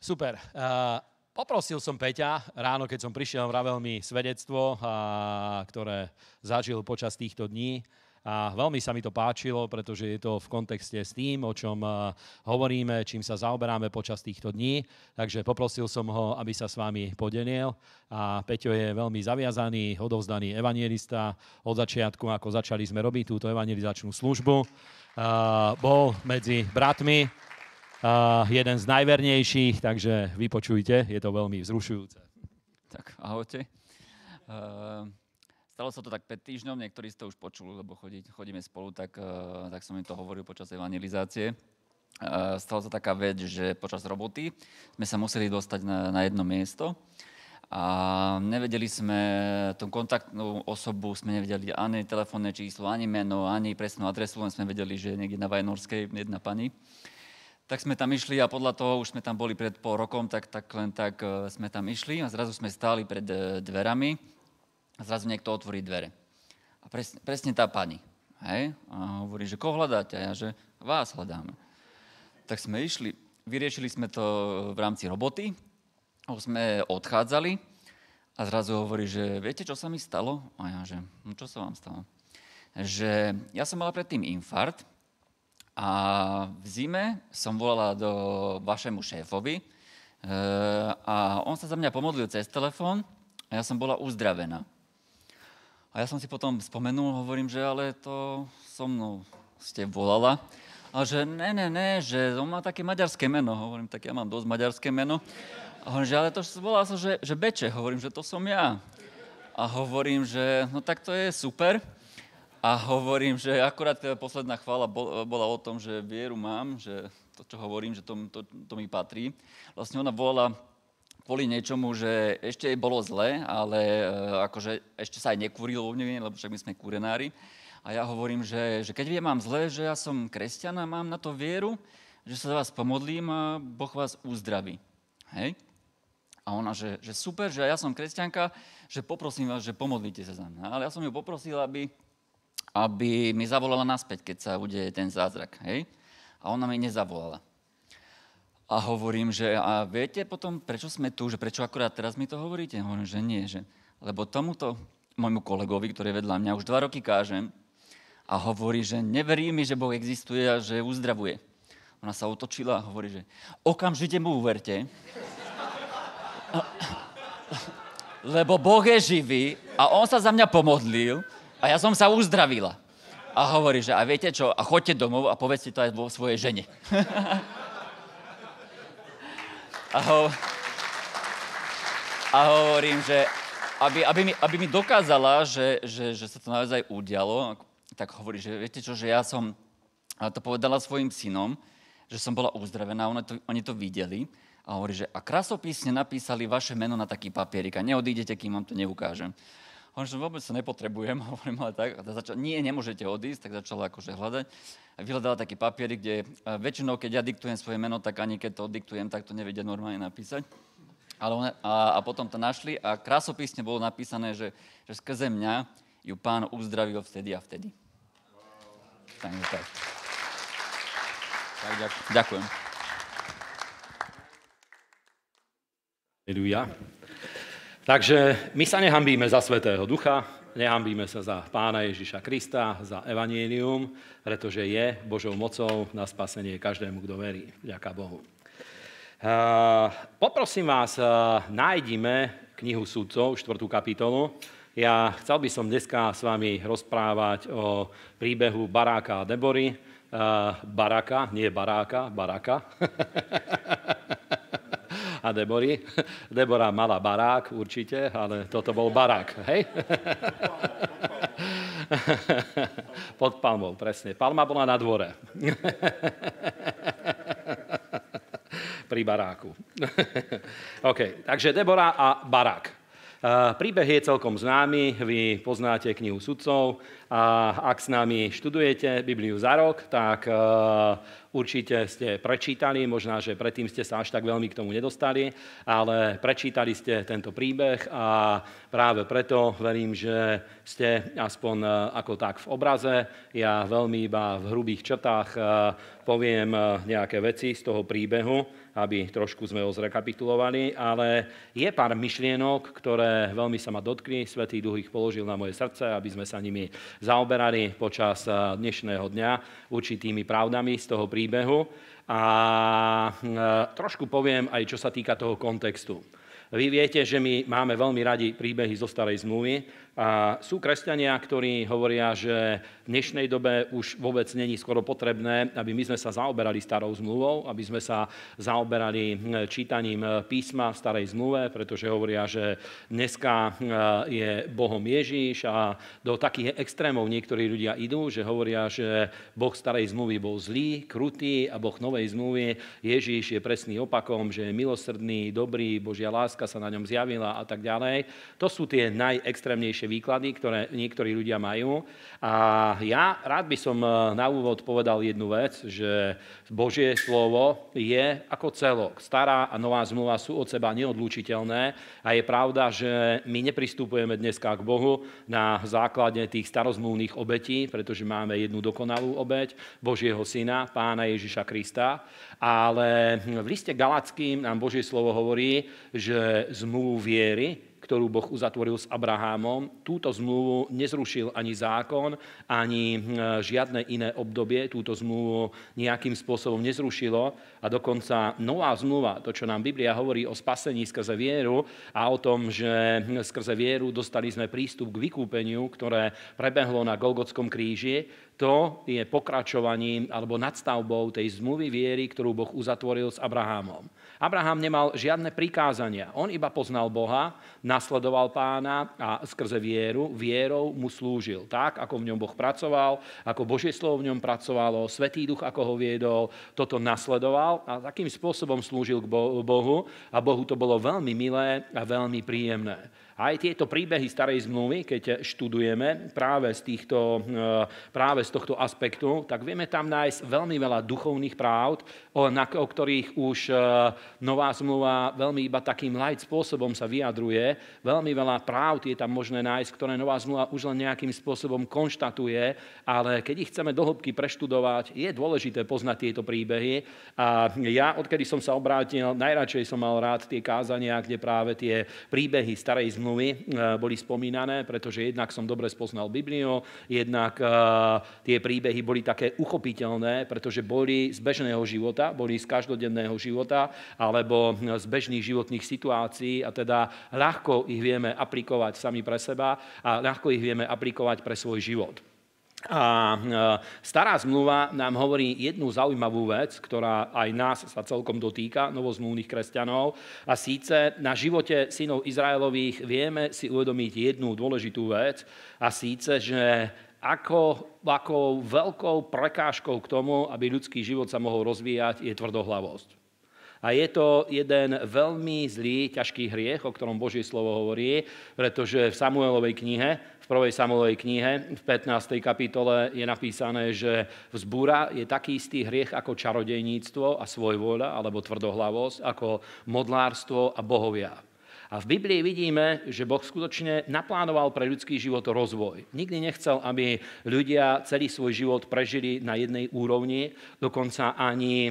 Super. Uh, poprosil som Peťa ráno, keď som prišiel, vravel mi svedectvo, ktoré zažil počas týchto dní. A veľmi sa mi to páčilo, pretože je to v kontexte s tým, o čom hovoríme, čím sa zaoberáme počas týchto dní. Takže poprosil som ho, aby sa s vami podenil. A Peťo je veľmi zaviazaný, odovzdaný evanielista. Od začiatku, ako začali sme robiť túto evangelizačnú službu, bol medzi bratmi Eh, jeden z najvernejších, takže vypočujte, je to veľmi vzrušujúce. Tak, ahojte. Uh, stalo sa to tak 5 týždňov, niektorí ste už počuli, lebo chodí, chodíme spolu, tak, uh, tak som im to hovoril počas evangelizácie. Uh, stala sa taká vec, že počas roboty sme sa museli dostať na, na jedno miesto a nevedeli sme tú kontaktnú osobu, sme nevedeli ani telefónne číslo, ani meno, ani presnú adresu, len sme vedeli, že niekde na Vajnorskej jedna pani tak sme tam išli a podľa toho už sme tam boli pred pol rokom, tak, tak len tak e, sme tam išli a zrazu sme stáli pred e, dverami a zrazu niekto otvorí dvere. A presne, presne tá pani. Hej? A hovorí, že koho hľadáte? A ja, že vás hľadáme. Tak sme išli, vyriešili sme to v rámci roboty, už sme odchádzali a zrazu hovorí, že viete, čo sa mi stalo? A ja, že no čo sa vám stalo? Že ja som mala predtým infarkt a v zime som volala do vašemu šéfovi e, a on sa za mňa pomodlil cez telefón a ja som bola uzdravená. A ja som si potom spomenul, hovorím, že ale to so mnou ste volala. A že ne, ne, ne, že on má také maďarské meno. Hovorím, tak ja mám dosť maďarské meno. A hovorím, že ale to volala sa, že, že Beče. Hovorím, že to som ja. A hovorím, že no tak to je super a hovorím, že akurát teda posledná chvála bola o tom, že vieru mám, že to, čo hovorím, že to, to, to mi patrí. Vlastne ona volala kvôli niečomu, že ešte jej bolo zle, ale e, akože ešte sa aj nekúrilo u nej, lebo však my sme kurenári. A ja hovorím, že, že keď viem, mám zle, že ja som kresťan a mám na to vieru, že sa za vás pomodlím a Boh vás uzdraví. Hej? A ona, že, že super, že ja som kresťanka, že poprosím vás, že pomodlíte sa za mňa. Ale ja som ju poprosil, aby aby mi zavolala naspäť, keď sa udeje ten zázrak. Hej? A ona mi nezavolala. A hovorím, že a viete potom, prečo sme tu, že prečo akurát teraz mi to hovoríte? Hovorím, že nie, že lebo tomuto môjmu kolegovi, ktorý vedľa mňa, už dva roky kážem a hovorí, že neverí mi, že Boh existuje a že uzdravuje. Ona sa otočila a hovorí, že okamžite mu uverte, lebo Boh je živý a on sa za mňa pomodlil a ja som sa uzdravila. A hovorí, že a viete čo, a chodte domov a povedzte to aj vo svojej žene. a, ho, a hovorím, že aby, aby, mi, aby mi dokázala, že, že, že sa to naozaj udialo, tak hovorí, že viete čo, že ja som to povedala svojim synom, že som bola uzdravená, oni to, oni to videli a hovorí, že a krasopisne napísali vaše meno na taký papierik a neodídete, kým vám to neukážem. Hovorím, že vôbec sa nepotrebujem, hovorím, ale tak. A začal, nie, nemôžete odísť, tak začala akože hľadať. A vyhľadala taký papier, kde e, väčšinou, keď ja diktujem svoje meno, tak ani keď to diktujem, tak to nevedia normálne napísať. Ale on, a, a potom to našli a krásopisne bolo napísané, že, že skrze mňa ju pán uzdravil vtedy a vtedy. Tak, tak. tak ďakujem. ďakujem. Takže my sa nehambíme za Svetého Ducha, nehambíme sa za Pána Ježiša Krista, za Evangelium, pretože je Božou mocou na spasenie každému, kto verí. Ďaká Bohu. E, poprosím vás, e, nájdime knihu Súdcov, 4. kapitolu. Ja chcel by som dneska s vami rozprávať o príbehu Baráka a Debory. E, Baraka, nie Baráka, Baraka. a Debory. Debora mala barák určite, ale toto bol barák, hej? Pod palmou, presne. Palma bola na dvore. Pri baráku. OK, takže Debora a barák. Príbeh je celkom známy, vy poznáte knihu sudcov a ak s nami študujete Bibliu za rok, tak e, určite ste prečítali, možná, že predtým ste sa až tak veľmi k tomu nedostali, ale prečítali ste tento príbeh a práve preto verím, že ste aspoň e, ako tak v obraze. Ja veľmi iba v hrubých črtách e, poviem nejaké veci z toho príbehu aby trošku sme ho zrekapitulovali, ale je pár myšlienok, ktoré veľmi sa ma dotkli. Svetý duch ich položil na moje srdce, aby sme sa nimi zaoberali počas eh, dnešného dňa určitými pravdami z toho príbehu. A eh, trošku poviem aj, čo sa týka toho kontextu. Vy viete, že my máme veľmi radi príbehy zo starej zmluvy. A sú kresťania, ktorí hovoria, že dnešnej dobe už vôbec není skoro potrebné, aby my sme sa zaoberali starou zmluvou, aby sme sa zaoberali hm, čítaním eh, písma v starej zmluve, pretože hovoria, že dneska eh, je Bohom Ježíš a do takých extrémov niektorí ľudia idú, že hovoria, že Boh starej zmluvy bol zlý, krutý a Boh novej zmluvy Ježíš je presný opakom, že je milosrdný, dobrý, Božia láska sa na ňom zjavila a tak ďalej. To sú tie najextrémnejšie výklady, ktoré niektorí ľudia majú a ja rád by som eh, na úvod povedal jednu vec, že Božie slovo je ako celok. Stará a nová zmluva sú od seba neodlúčiteľné a je pravda, že my nepristupujeme dneska k Bohu na základe tých starozmluvných obetí, pretože máme jednu dokonalú obeť Božieho Syna, Pána Ježiša Krista, ale v liste Galackým nám Božie slovo hovorí, že zmluvu viery ktorú Boh uzatvoril s Abrahámom. Túto zmluvu nezrušil ani zákon, ani hm, žiadne iné obdobie. Túto zmluvu nejakým spôsobom nezrušilo. A dokonca nová zmluva, to, čo nám Biblia hovorí o spasení skrze vieru a o tom, že hm, skrze vieru dostali sme prístup k vykúpeniu, ktoré prebehlo na Golgotskom kríži, to je pokračovaním alebo nadstavbou tej zmluvy viery, ktorú Boh uzatvoril s Abrahámom. Abraham nemal žiadne prikázania. On iba poznal Boha, nasledoval pána a skrze vieru, vierou mu slúžil. Tak, ako v ňom Boh pracoval, ako Božie slovo v ňom pracovalo, Svetý duch, ako ho viedol, toto nasledoval a takým spôsobom slúžil k Bohu a Bohu to bolo veľmi milé a veľmi príjemné. Aj tieto príbehy starej zmluvy, keď študujeme práve z, týchto, eh, práve z tohto aspektu, tak vieme tam nájsť veľmi veľa duchovných práv, o, na, o ktorých už eh, nová zmluva veľmi iba takým light spôsobom sa vyjadruje. Veľmi veľa práv je tam možné nájsť, ktoré nová zmluva už len nejakým spôsobom konštatuje, ale keď ich chceme dohlbky preštudovať, je dôležité poznať tieto príbehy. A ja, odkedy som sa obrátil, najradšej som mal rád tie kázania, kde práve tie príbehy starej zmluvy zmluvy eh, boli spomínané, pretože jednak som dobre spoznal Bibliu, jednak eh, tie príbehy boli také uchopiteľné, pretože boli z bežného života, boli z každodenného života alebo eh, z bežných životných situácií a teda ľahko ich vieme aplikovať sami pre seba a ľahko ich vieme aplikovať pre svoj život. A e, stará zmluva nám hovorí jednu zaujímavú vec, ktorá aj nás sa celkom dotýka, novozmluvných kresťanov. A síce na živote synov Izraelových vieme si uvedomiť jednu dôležitú vec. A síce, že ako, ako veľkou prekážkou k tomu, aby ľudský život sa mohol rozvíjať, je tvrdohlavosť. A je to jeden veľmi zlý, ťažký hriech, o ktorom Božie slovo hovorí, pretože v Samuelovej knihe prvej Samuelovej knihe v 15. kapitole je napísané, že vzbúra je taký istý hriech ako čarodejníctvo a svojvoľa, alebo tvrdohlavosť, ako modlárstvo a bohovia. A v Biblii vidíme, že Boh skutočne naplánoval pre ľudský život rozvoj. Nikdy nechcel, aby ľudia celý svoj život prežili na jednej úrovni, dokonca ani e,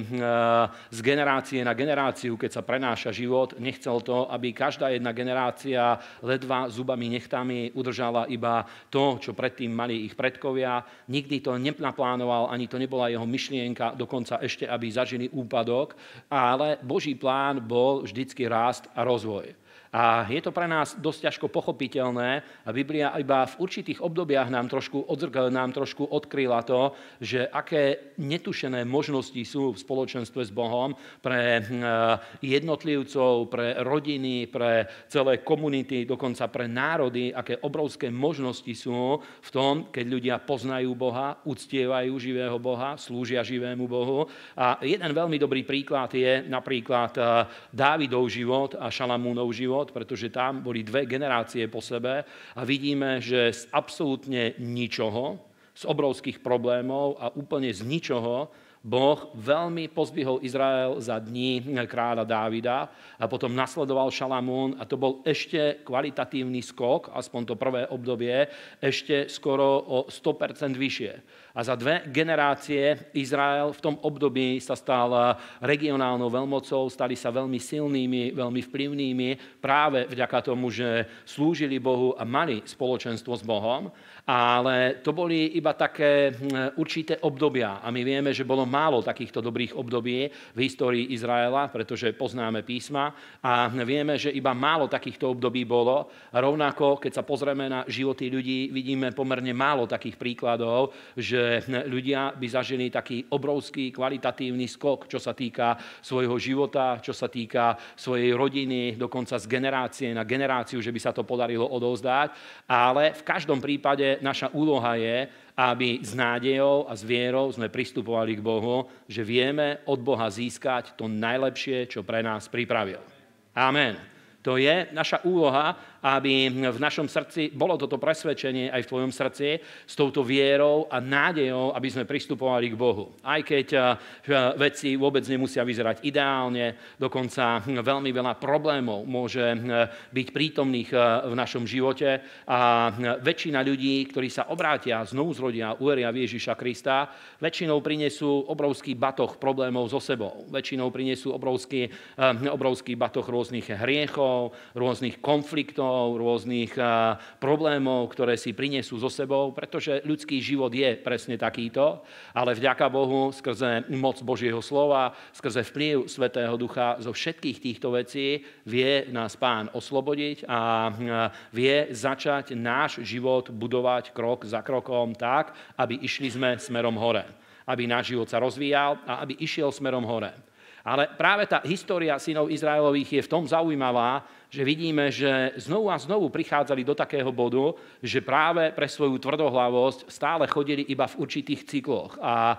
z generácie na generáciu, keď sa prenáša život, nechcel to, aby každá jedna generácia ledva zubami nechtami udržala iba to, čo predtým mali ich predkovia. Nikdy to neplánoval, ani to nebola jeho myšlienka, dokonca ešte, aby zažili úpadok, ale Boží plán bol vždycky rást a rozvoj. A je to pre nás dosť ťažko pochopiteľné a Biblia iba v určitých obdobiach nám trošku, odzrkal, nám trošku odkryla to, že aké netušené možnosti sú v spoločenstve s Bohom pre hm, jednotlivcov, pre rodiny, pre celé komunity, dokonca pre národy, aké obrovské možnosti sú v tom, keď ľudia poznajú Boha, uctievajú živého Boha, slúžia živému Bohu. A jeden veľmi dobrý príklad je napríklad eh, Dávidov život a Šalamúnov život život, pretože tam boli dve generácie po sebe a vidíme, že z absolútne ničoho, z obrovských problémov a úplne z ničoho Boh veľmi pozbyhol Izrael za dní kráľa Dávida a potom nasledoval Šalamún a to bol ešte kvalitatívny skok, aspoň to prvé obdobie, ešte skoro o 100% vyššie. A za dve generácie Izrael v tom období sa stal regionálnou veľmocou, stali sa veľmi silnými, veľmi vplyvnými práve vďaka tomu, že slúžili Bohu a mali spoločenstvo s Bohom. Ale to boli iba také mm, určité obdobia. A my vieme, že bolo málo takýchto dobrých období v histórii Izraela, pretože poznáme písma a vieme, že iba málo takýchto období bolo. rovnako, keď sa pozrieme na životy ľudí, vidíme pomerne málo takých príkladov, že že ľudia by zažili taký obrovský kvalitatívny skok, čo sa týka svojho života, čo sa týka svojej rodiny, dokonca z generácie na generáciu, že by sa to podarilo odovzdať. Ale v každom prípade naša úloha je, aby s nádejou a s vierou sme pristupovali k Bohu, že vieme od Boha získať to najlepšie, čo pre nás pripravil. Amen. To je naša úloha aby v našom srdci bolo toto presvedčenie aj v tvojom srdci s touto vierou a nádejou, aby sme pristupovali k Bohu. Aj keď eh, eh, veci vôbec nemusia vyzerať ideálne, dokonca hm, veľmi veľa problémov môže hm, byť prítomných eh, v našom živote a hm, väčšina ľudí, ktorí sa obrátia, znovu zrodia, uveria v Ježiša Krista, väčšinou prinesú obrovský batoh problémov so sebou. Väčšinou prinesú obrovský, obrovský batoh rôznych hriechov, rôznych konfliktov, strachov, rôznych problémov, ktoré si prinesú so sebou, pretože ľudský život je presne takýto, ale vďaka Bohu skrze moc Božieho slova, skrze vplyv Svetého Ducha zo všetkých týchto vecí vie nás Pán oslobodiť a vie začať náš život budovať krok za krokom tak, aby išli sme smerom hore aby náš život sa rozvíjal a aby išiel smerom hore. Ale práve tá história synov Izraelových je v tom zaujímavá, že vidíme, že znovu a znovu prichádzali do takého bodu, že práve pre svoju tvrdohlavosť stále chodili iba v určitých cykloch a e,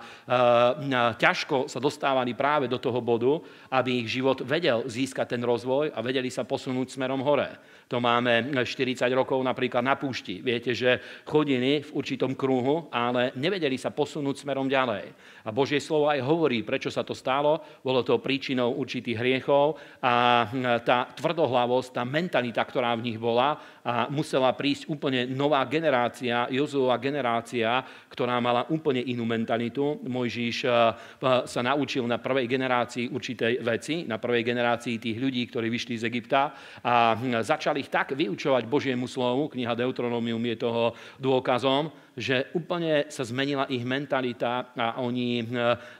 ťažko sa dostávali práve do toho bodu, aby ich život vedel získať ten rozvoj a vedeli sa posunúť smerom hore. To máme 40 rokov napríklad na púšti. Viete, že chodili v určitom kruhu, ale nevedeli sa posunúť smerom ďalej. A Božie slovo aj hovorí, prečo sa to stalo. Bolo to príčinou určitých hriechov a tá tvrdohlavosť, tá mentalita, ktorá v nich bola, a musela prísť úplne nová generácia, Jozová generácia, ktorá mala úplne inú mentalitu. Mojžiš eh, sa naučil na prvej generácii určité veci, na prvej generácii tých ľudí, ktorí vyšli z Egypta a hm, začali ich tak vyučovať Božiemu slovu, kniha Deuteronomium je toho dôkazom, že úplne sa zmenila ich mentalita a oni eh,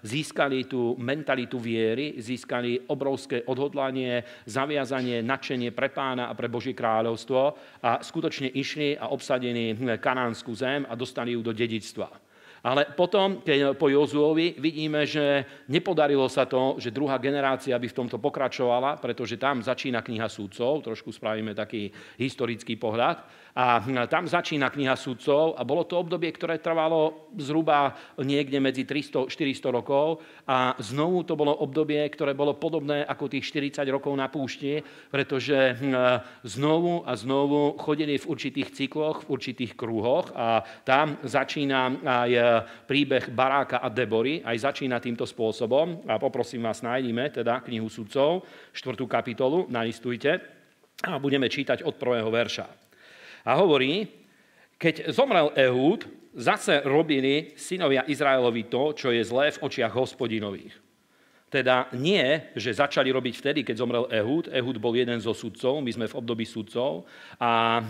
získali tú mentalitu viery, získali obrovské odhodlanie, zaviazanie, nadšenie pre pána a pre Boží kráľovstvo a skutočne išli a obsadili hm, kanánsku zem a dostali ju do dedictva. Ale potom, keď eh, po Jozuovi, vidíme, že nepodarilo sa to, že druhá generácia by v tomto pokračovala, pretože tam začína kniha súdcov, trošku spravíme taký historický pohľad. A hm, tam začína kniha sudcov a bolo to obdobie, ktoré trvalo zhruba niekde medzi 300-400 rokov a znovu to bolo obdobie, ktoré bolo podobné ako tých 40 rokov na púšti, pretože hm, znovu a znovu chodili v určitých cykloch, v určitých krúhoch a tam začína aj e, príbeh Baráka a Debory, aj začína týmto spôsobom a poprosím vás, nájdime teda knihu sudcov, 4. kapitolu, nalistujte a budeme čítať od prvého verša. A hovorí, keď zomrel Ehud, zase robili synovia Izraelovi to, čo je zlé v očiach hospodinových. Teda nie, že začali robiť vtedy, keď zomrel Ehud. Ehud bol jeden zo sudcov, my sme v období sudcov. A e,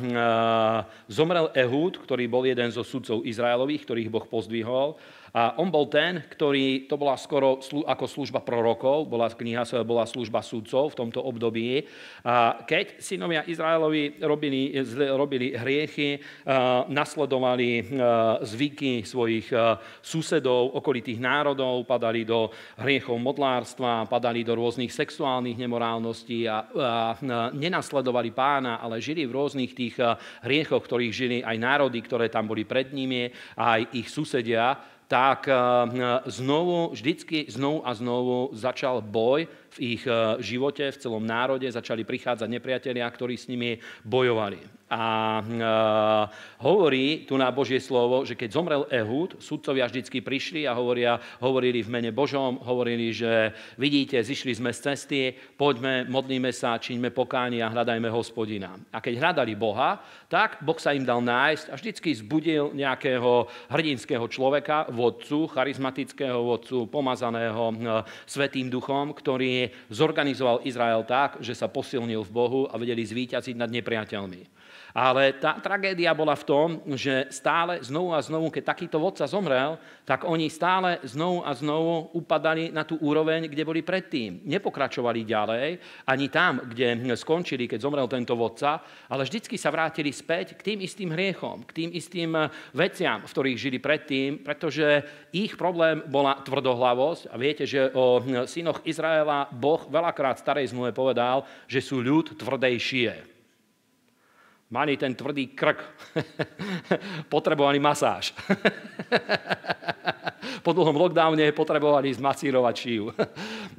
zomrel Ehud, ktorý bol jeden zo sudcov Izraelových, ktorých Boh pozdvihol. A on bol ten, ktorý, to bola skoro slu, ako služba prorokov, bola kniha, bola služba súdcov v tomto období. A keď synovia Izraelovi robili, robili hriechy, nasledovali zvyky svojich susedov, okolitých národov, padali do hriechov modlárstva, padali do rôznych sexuálnych nemorálností a, a nenasledovali pána, ale žili v rôznych tých hriechoch, ktorých žili aj národy, ktoré tam boli pred nimi, aj ich susedia, tak eh, znovu, vždycky znovu a znovu začal boj v ich e, živote, v celom národe začali prichádzať nepriatelia, ktorí s nimi bojovali. A e, hovorí tu na Božie slovo, že keď zomrel Ehud, sudcovia vždy prišli a hovoria, hovorili v mene Božom, hovorili, že vidíte, zišli sme z cesty, poďme, modlíme sa, čiňme pokáni a hľadajme hospodina. A keď hľadali Boha, tak Boh sa im dal nájsť a vždycky zbudil nejakého hrdinského človeka, vodcu, charizmatického vodcu, pomazaného e, svetým duchom, ktorý zorganizoval Izrael tak, že sa posilnil v Bohu a vedeli zvíťaziť nad nepriateľmi. Ale tá tragédia bola v tom, že stále znovu a znovu, keď takýto vodca zomrel, tak oni stále znovu a znovu upadali na tú úroveň, kde boli predtým. Nepokračovali ďalej, ani tam, kde skončili, keď zomrel tento vodca, ale vždycky sa vrátili späť k tým istým hriechom, k tým istým eh, veciam, v ktorých žili predtým, pretože ich problém bola tvrdohlavosť. A viete, že o hm, synoch Izraela Boh veľakrát starej zmluve povedal, že sú ľud tvrdejšie. Mali ten tvrdý krk. Potrebovaný masáž. po dlhom lockdowne potrebovali zmasírovať šiu.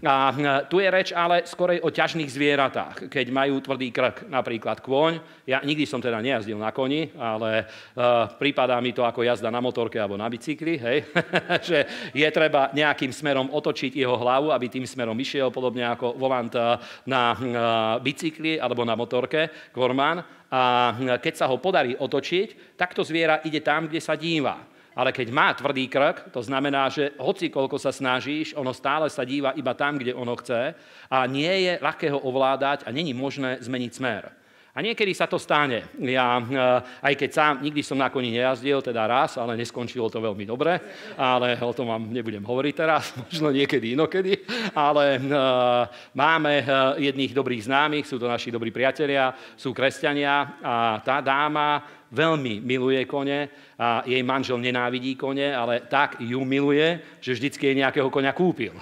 A e, tu je reč ale skorej o ťažných zvieratách, keď majú tvrdý krk, napríklad kôň. Ja nikdy som teda nejazdil na koni, ale uh, prípadá mi to ako jazda na motorke alebo na bicykli, hej? že je treba nejakým smerom otočiť jeho hlavu, aby tým smerom išiel, podobne ako volant e, na uh, bicykli alebo na motorke, kormán a keď sa ho podarí otočiť, tak to zviera ide tam, kde sa díva. Ale keď má tvrdý krk, to znamená, že hoci koľko sa snažíš, ono stále sa díva iba tam, kde ono chce a nie je ľahké ho ovládať a není možné zmeniť smer. A niekedy sa to stane. Ja, eh, aj keď sám, nikdy som na koni nejazdil, teda raz, ale neskončilo to veľmi dobre, ale o tom vám nebudem hovoriť teraz, možno niekedy inokedy, ale eh, máme eh, jedných dobrých známych, sú to naši dobrí priatelia, sú kresťania a tá dáma veľmi miluje kone a jej manžel nenávidí kone, ale tak ju miluje, že vždycky jej nejakého konia kúpil.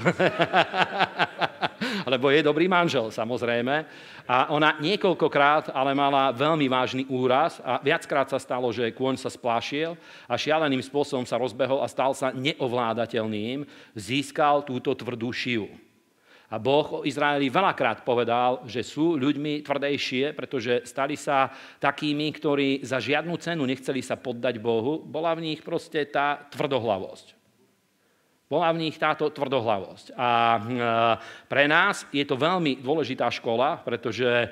lebo je dobrý manžel, samozrejme. A ona niekoľkokrát ale mala veľmi vážny úraz a viackrát sa stalo, že kôň sa splášiel a šialeným spôsobom sa rozbehol a stal sa neovládateľným, získal túto tvrdú šiu. A Boh o Izraeli veľakrát povedal, že sú ľuďmi tvrdejšie, pretože stali sa takými, ktorí za žiadnu cenu nechceli sa poddať Bohu. Bola v nich proste tá tvrdohlavosť. Bola v nich táto tvrdohlavosť. A e, pre nás je to veľmi dôležitá škola, pretože e,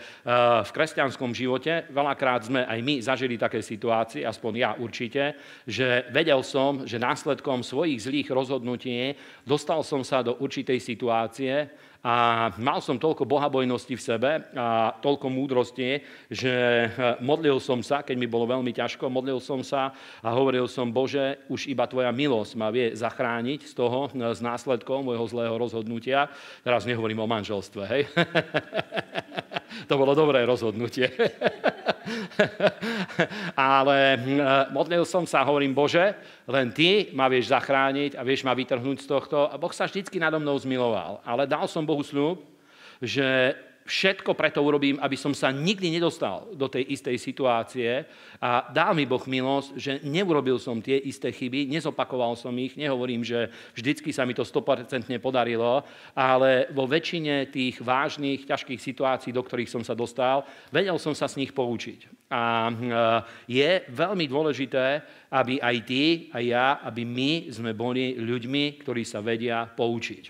v kresťanskom živote veľakrát sme aj my zažili také situácie, aspoň ja určite, že vedel som, že následkom svojich zlých rozhodnutí dostal som sa do určitej situácie, a mal som toľko bohabojnosti v sebe a toľko múdrosti, že e, modlil som sa, keď mi bolo veľmi ťažko, modlil som sa a hovoril som, Bože, už iba Tvoja milosť ma vie zachrániť z toho, e, z následkov môjho zlého rozhodnutia. Teraz nehovorím o manželstve, hej? to bolo dobré rozhodnutie. Ale eh, modlil som sa, hovorím, Bože, len Ty ma vieš zachrániť a vieš ma vytrhnúť z tohto. A Boh sa vždycky nado mnou zmiloval. Ale dal som Bohu sľub, že Všetko preto urobím, aby som sa nikdy nedostal do tej istej situácie a dá mi Boh milosť, že neurobil som tie isté chyby, nezopakoval som ich, nehovorím, že vždycky sa mi to 100% podarilo, ale vo väčšine tých vážnych, ťažkých situácií, do ktorých som sa dostal, vedel som sa z nich poučiť. A e, je veľmi dôležité, aby aj ty, aj ja, aby my sme boli ľuďmi, ktorí sa vedia poučiť.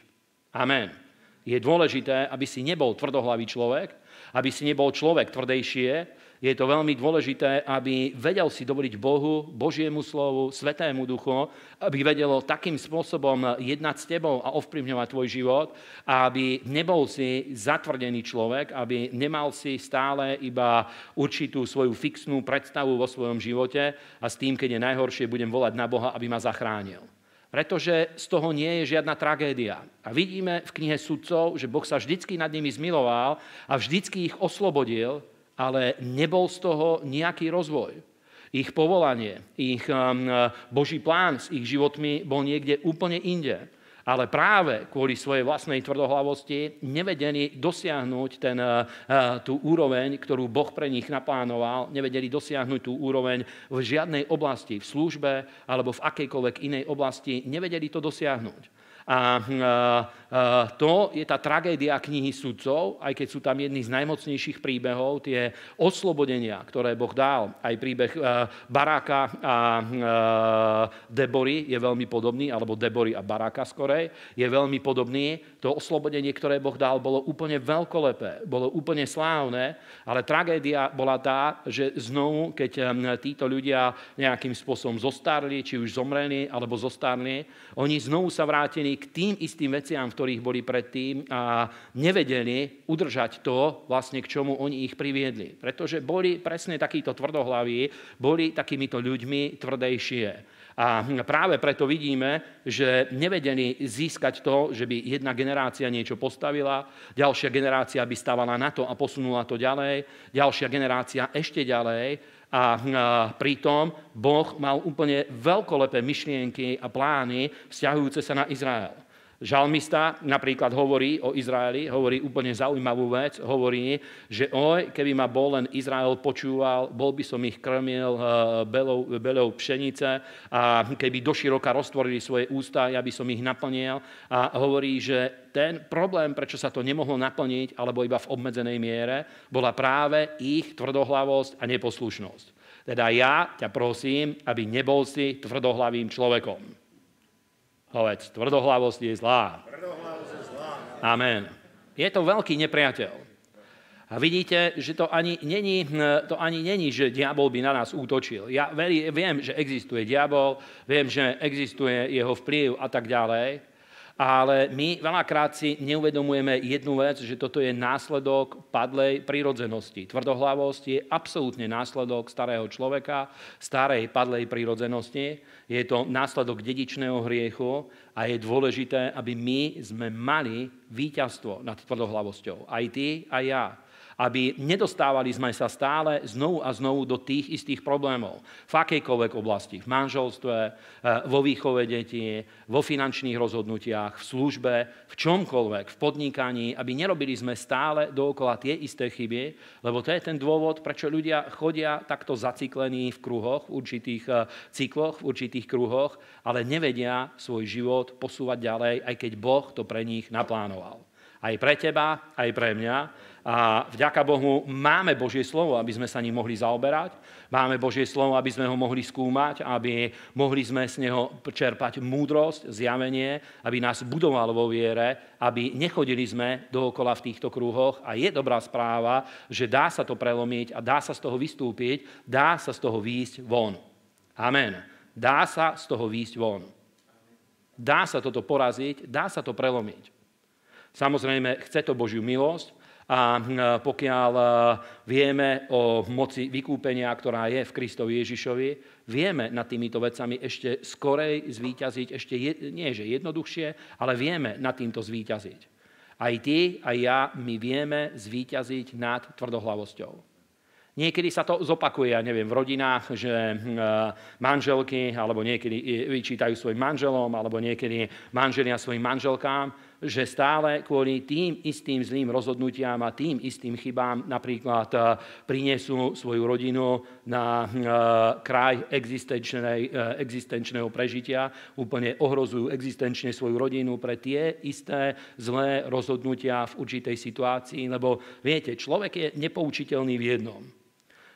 Amen je dôležité, aby si nebol tvrdohlavý človek, aby si nebol človek tvrdejšie, je to veľmi dôležité, aby vedel si dovoliť Bohu, Božiemu slovu, Svetému duchu, aby vedelo takým spôsobom jednať s tebou a ovplyvňovať tvoj život, aby nebol si zatvrdený človek, aby nemal si stále iba určitú svoju fixnú predstavu vo svojom živote a s tým, keď je najhoršie, budem volať na Boha, aby ma zachránil pretože z toho nie je žiadna tragédia. A vidíme v knihe sudcov, že Boh sa vždycky nad nimi zmiloval a vždycky ich oslobodil, ale nebol z toho nejaký rozvoj. Ich povolanie, ich um, uh, Boží plán s ich životmi bol niekde úplne inde ale práve kvôli svojej vlastnej tvrdohlavosti nevedeli dosiahnuť ten, eh, eh, tú úroveň, ktorú Boh pre nich naplánoval, nevedeli dosiahnuť tú úroveň v žiadnej oblasti, v službe alebo v akejkoľvek inej oblasti, nevedeli to dosiahnuť. Hm, a to je tá tragédia knihy sudcov, aj keď sú tam jedný z najmocnejších príbehov, tie oslobodenia, ktoré Boh dal. Aj príbeh e, Baráka hm, a Debory je veľmi podobný, alebo Debory a Baráka skorej, je veľmi podobný. To oslobodenie, ktoré Boh dal, bolo úplne veľkolepé, bolo úplne slávne, ale tragédia bola tá, že znovu, keď hm, títo ľudia nejakým spôsobom zostarli, či už zomreli, alebo zostarli, oni znovu sa vrátili k tým istým veciam, v ktorých boli predtým a nevedeli udržať to, vlastne k čomu oni ich priviedli. Pretože boli presne takíto tvrdohlaví, boli takýmito ľuďmi tvrdejšie. A práve preto vidíme, že nevedeli získať to, že by jedna generácia niečo postavila, ďalšia generácia by stávala na to a posunula to ďalej, ďalšia generácia ešte ďalej a pritom Boh mal úplne veľkolepé myšlienky a plány vzťahujúce sa na Izrael. Žalmista napríklad hovorí o Izraeli, hovorí úplne zaujímavú vec, hovorí, že oj, keby ma bol len Izrael počúval, bol by som ich krmil eh, belou, belou pšenice a keby doširoka roztvorili svoje ústa, ja by som ich naplnil a hovorí, že ten problém, prečo sa to nemohlo naplniť, alebo iba v obmedzenej miere, bola práve ich tvrdohlavosť a neposlušnosť. Teda ja ťa prosím, aby nebol si tvrdohlavým človekom. Hovec, tvrdohlavosť je zlá. Tvrdohlavosť je zlá. No. Amen. Je to veľký nepriateľ. A vidíte, že to ani není, hm, to ani není, že diabol by na nás útočil. Ja verím, viem, že existuje diabol, viem, že existuje jeho vplyv a tak ďalej, ale my veľakrát si neuvedomujeme jednu vec, že toto je následok padlej prírodzenosti. Tvrdohlavosť je absolútne následok starého človeka, starej padlej prírodzenosti. Je to následok dedičného hriechu a je dôležité, aby my sme mali víťazstvo nad tvrdohlavosťou. Aj ty, aj ja aby nedostávali sme sa stále znovu a znovu do tých istých problémov. V akejkoľvek oblasti, v manželstve, eh, vo výchove detí, vo finančných rozhodnutiach, v službe, v čomkoľvek, v podnikaní, aby nerobili sme stále dookola tie isté chyby, lebo to je ten dôvod, prečo ľudia chodia takto zaciklení v kruhoch, v určitých eh, cykloch, v určitých kruhoch, ale nevedia svoj život posúvať ďalej, aj keď Boh to pre nich naplánoval. Aj pre teba, aj pre mňa, a vďaka Bohu máme Božie slovo, aby sme sa ním mohli zaoberať. Máme Božie slovo, aby sme ho mohli skúmať, aby mohli sme z neho čerpať múdrosť, zjavenie, aby nás budovalo vo viere, aby nechodili sme dookola v týchto krúhoch. A je dobrá správa, že dá sa to prelomiť a dá sa z toho vystúpiť, dá sa z toho výjsť von. Amen. Dá sa z toho výjsť von. Dá sa toto poraziť, dá sa to prelomiť. Samozrejme, chce to Božiu milosť, a hm, e, pokiaľ e, vieme o moci vykúpenia, ktorá je v Kristovi Ježišovi, vieme nad týmito vecami ešte skorej zvíťaziť, ešte je, nie že jednoduchšie, ale vieme nad týmto zvíťaziť. Aj ty, aj ja, my vieme zvíťaziť nad tvrdohlavosťou. Niekedy sa to zopakuje, ja neviem, v rodinách, že hm, e, manželky, alebo niekedy vyčítajú svojim manželom, alebo niekedy manželia svojim manželkám že stále kvôli tým istým zlým rozhodnutiam a tým istým chybám napríklad eh, prinesú svoju rodinu na eh, kraj eh, existenčného prežitia, úplne ohrozujú existenčne svoju rodinu pre tie isté zlé rozhodnutia v určitej situácii, lebo viete, človek je nepoučiteľný v jednom.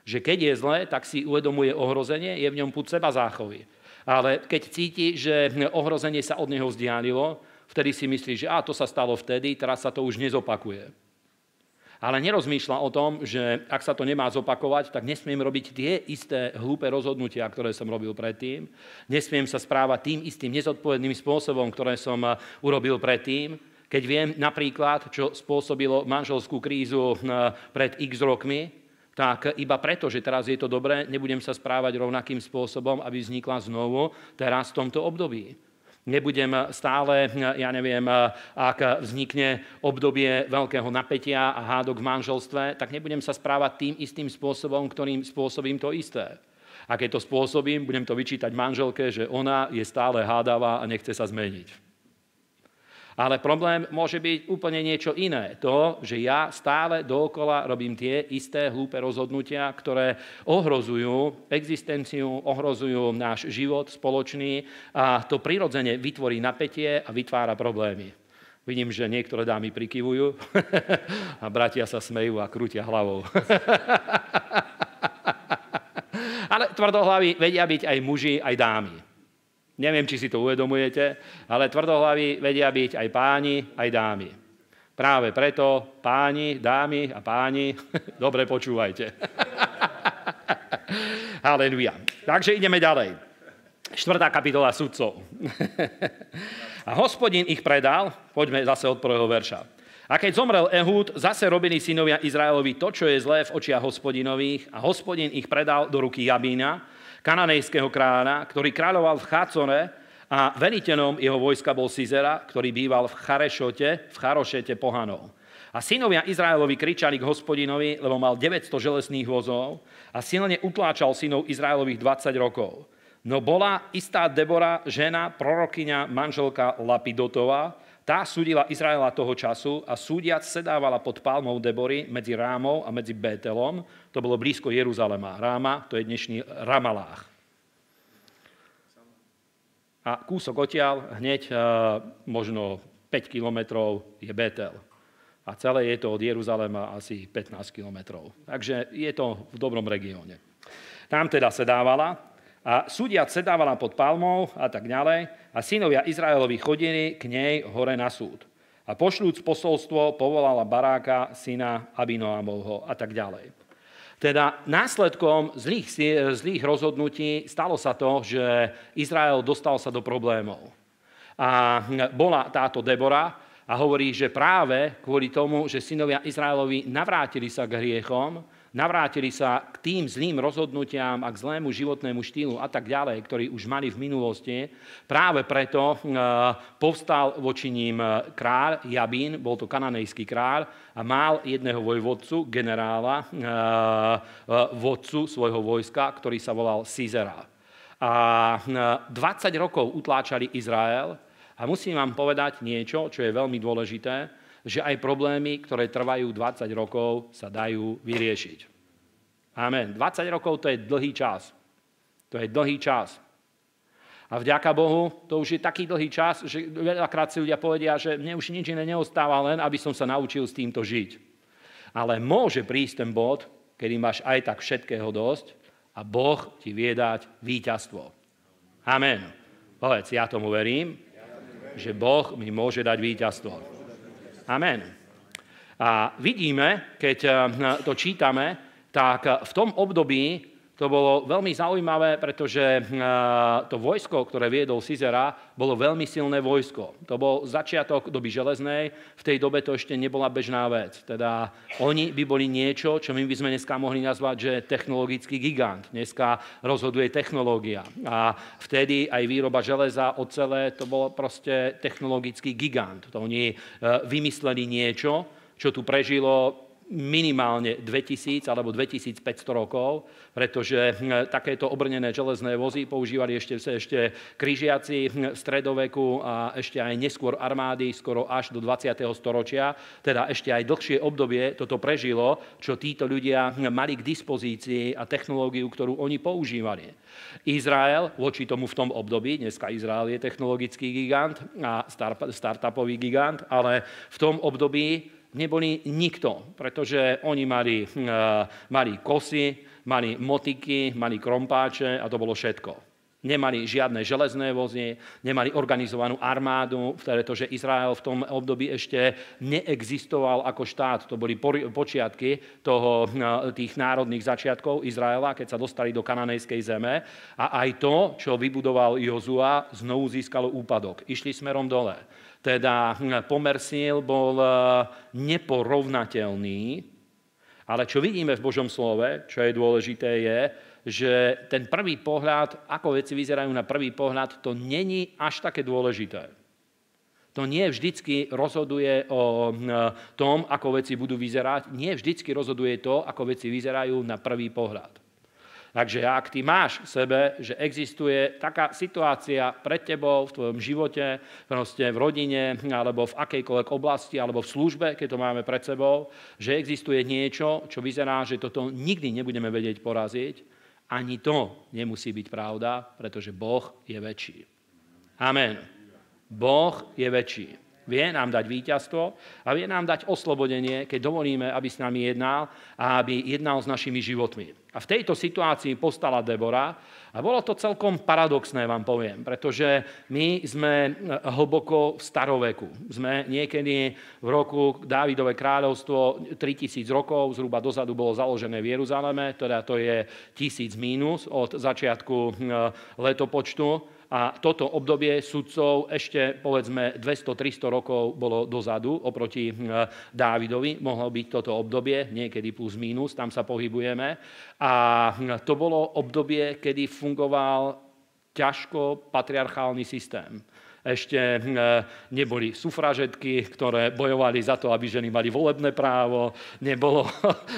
Že keď je zlé, tak si uvedomuje ohrozenie, je v ňom púd seba záchovy. Ale keď cíti, že ohrozenie sa od neho vzdialilo, vtedy si myslí, že a to sa stalo vtedy, teraz sa to už nezopakuje. Ale nerozmýšľa o tom, že ak sa to nemá zopakovať, tak nesmiem robiť tie isté hlúpe rozhodnutia, ktoré som robil predtým. Nesmiem sa správať tým istým nezodpovedným spôsobom, ktoré som eh, urobil predtým. Keď viem napríklad, čo spôsobilo manželskú krízu eh, pred x rokmi, tak iba preto, že teraz je to dobré, nebudem sa správať rovnakým spôsobom, aby vznikla znovu teraz v tomto období. Nebudem stále, ja neviem, ak vznikne obdobie veľkého napätia a hádok v manželstve, tak nebudem sa správať tým istým spôsobom, ktorým spôsobím to isté. A keď to spôsobím, budem to vyčítať manželke, že ona je stále hádavá a nechce sa zmeniť. Ale problém môže byť úplne niečo iné. To, že ja stále dookola robím tie isté hlúpe rozhodnutia, ktoré ohrozujú existenciu, ohrozujú náš život spoločný a to prirodzene vytvorí napätie a vytvára problémy. Vidím, že niektoré dámy prikyvujú a bratia sa smejú a krútia hlavou. Ale tvrdohlaví vedia byť aj muži, aj dámy. Neviem, či si to uvedomujete, ale tvrdohlaví vedia byť aj páni, aj dámy. Práve preto páni, dámy a páni, dobre počúvajte. Haleluja. Takže ideme ďalej. Štvrtá kapitola sudcov. a hospodin ich predal, poďme zase od prvého verša. A keď zomrel Ehud, zase robili synovia Izraelovi to, čo je zlé v očiach hospodinových a hospodin ich predal do ruky Jabína, kananejského kráľa, ktorý kráľoval v Chácone a veliteľom jeho vojska bol Sizera, ktorý býval v Charešote, v Charošete pohanov. A synovia Izraelovi kričali k hospodinovi, lebo mal 900 železných vozov a silne utláčal synov Izraelových 20 rokov. No bola istá Debora, žena, prorokyňa, manželka Lapidotova, tá súdila Izraela toho času a súdiac sedávala pod palmou Debory medzi Rámou a medzi Bételom. To bolo blízko Jeruzalema. Ráma, to je dnešný Ramalách. A kúsok odtiaľ, hneď e, možno 5 kilometrov je Betel. A celé je to od Jeruzalema asi 15 kilometrov. Takže je to v dobrom regióne. Tam teda sedávala a súdia sedávala pod palmou a tak ďalej a synovia Izraelovi chodili k nej hore na súd. A pošľúc posolstvo povolala Baráka, syna Abinoamovho a tak ďalej. Teda následkom zlých, zlých rozhodnutí stalo sa to, že Izrael dostal sa do problémov. A bola táto Debora a hovorí, že práve kvôli tomu, že synovia Izraelovi navrátili sa k hriechom, navrátili sa k tým zlým rozhodnutiam a k zlému životnému štýlu a tak ďalej, ktorí už mali v minulosti. Práve preto e, povstal voči ním e, král Jabín, bol to kananejský král a mal jedného vojvodcu, generála, e, vodcu svojho vojska, ktorý sa volal Cizera. A 20 rokov utláčali Izrael a musím vám povedať niečo, čo je veľmi dôležité že aj problémy, ktoré trvajú 20 rokov, sa dajú vyriešiť. Amen. 20 rokov to je dlhý čas. To je dlhý čas. A vďaka Bohu, to už je taký dlhý čas, že veľakrát si ľudia povedia, že mne už nič iné neostáva, len aby som sa naučil s týmto žiť. Ale môže prísť ten bod, kedy máš aj tak všetkého dosť a Boh ti vie dať víťazstvo. Amen. Povedz, ja tomu verím, že Boh mi môže dať víťazstvo. Amen. A vidíme, keď eh, to čítame, tak eh, v tom období to bolo veľmi zaujímavé, pretože eh, to vojsko, ktoré viedol Cizera, bolo veľmi silné vojsko. To bol začiatok doby železnej, v tej dobe to ešte nebola bežná vec. Teda oni by boli niečo, čo my by sme dneska mohli nazvať, že technologický gigant. Dneska rozhoduje technológia. A vtedy aj výroba železa, ocele, to bol proste technologický gigant. To oni eh, vymysleli niečo, čo tu prežilo minimálne 2000 alebo 2500 rokov, pretože hm, takéto obrnené železné vozy používali ešte, ešte v hm, stredoveku a ešte aj neskôr armády, skoro až do 20. storočia, teda ešte aj dlhšie obdobie toto prežilo, čo títo ľudia hm, mali k dispozícii a technológiu, ktorú oni používali. Izrael voči tomu v tom období, dneska Izrael je technologický gigant a startupový gigant, ale v tom období neboli nikto, pretože oni mali, hm, eh, mali kosy, mali motiky, mali krompáče a to bolo všetko. Nemali žiadne železné vozy, nemali organizovanú armádu, pretože Izrael v tom období ešte neexistoval ako štát. To boli počiatky toho, hm, eh, tých národných začiatkov Izraela, keď sa dostali do kananejskej zeme. A aj to, čo vybudoval Jozua, znovu získalo úpadok. Išli smerom dole. Teda hm, pomer síl bol eh, neporovnateľný, ale čo vidíme v Božom slove, čo je dôležité, je, že ten prvý pohľad, ako veci vyzerajú na prvý pohľad, to není až také dôležité. To nie vždycky rozhoduje o hm, tom, ako veci budú vyzerať, nie vždycky rozhoduje to, ako veci vyzerajú na prvý pohľad. Takže ak ty máš v sebe, že existuje taká situácia pred tebou v tvojom živote, proste v rodine, alebo v akejkoľvek oblasti, alebo v službe, keď to máme pred sebou, že existuje niečo, čo vyzerá, že toto nikdy nebudeme vedieť poraziť, ani to nemusí byť pravda, pretože Boh je väčší. Amen. Boh je väčší. Vie nám dať víťazstvo a vie nám dať oslobodenie, keď dovolíme, aby s nami jednal a aby jednal s našimi životmi. A v tejto situácii postala Debora a bolo to celkom paradoxné, vám poviem, pretože my sme e, hlboko v staroveku. Sme niekedy v roku Dávidové kráľovstvo 3000 rokov, zhruba dozadu bolo založené v Jeruzaleme, teda to je 1000 mínus od začiatku e, letopočtu. A toto obdobie sudcov ešte povedzme 200-300 rokov bolo dozadu oproti eh, Dávidovi. Mohlo byť toto obdobie, niekedy plus mínus, tam sa pohybujeme. A eh, to bolo obdobie, kedy fungoval ťažko patriarchálny systém ešte hm, e, neboli sufražetky, ktoré bojovali za to, aby ženy mali volebné právo, nebolo,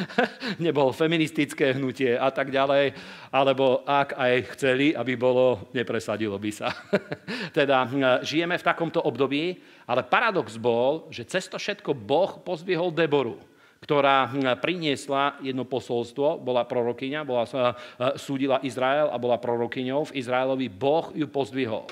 nebolo feministické hnutie a tak ďalej, alebo ak aj chceli, aby bolo, nepresadilo by sa. teda hm, e, žijeme v takomto období, ale paradox bol, že cez to všetko Boh pozbihol Deboru ktorá hm, e, priniesla jedno posolstvo, bola prorokyňa, bola, súdila Izrael a bola prorokyňou. V Izraelovi Boh ju pozdvihol.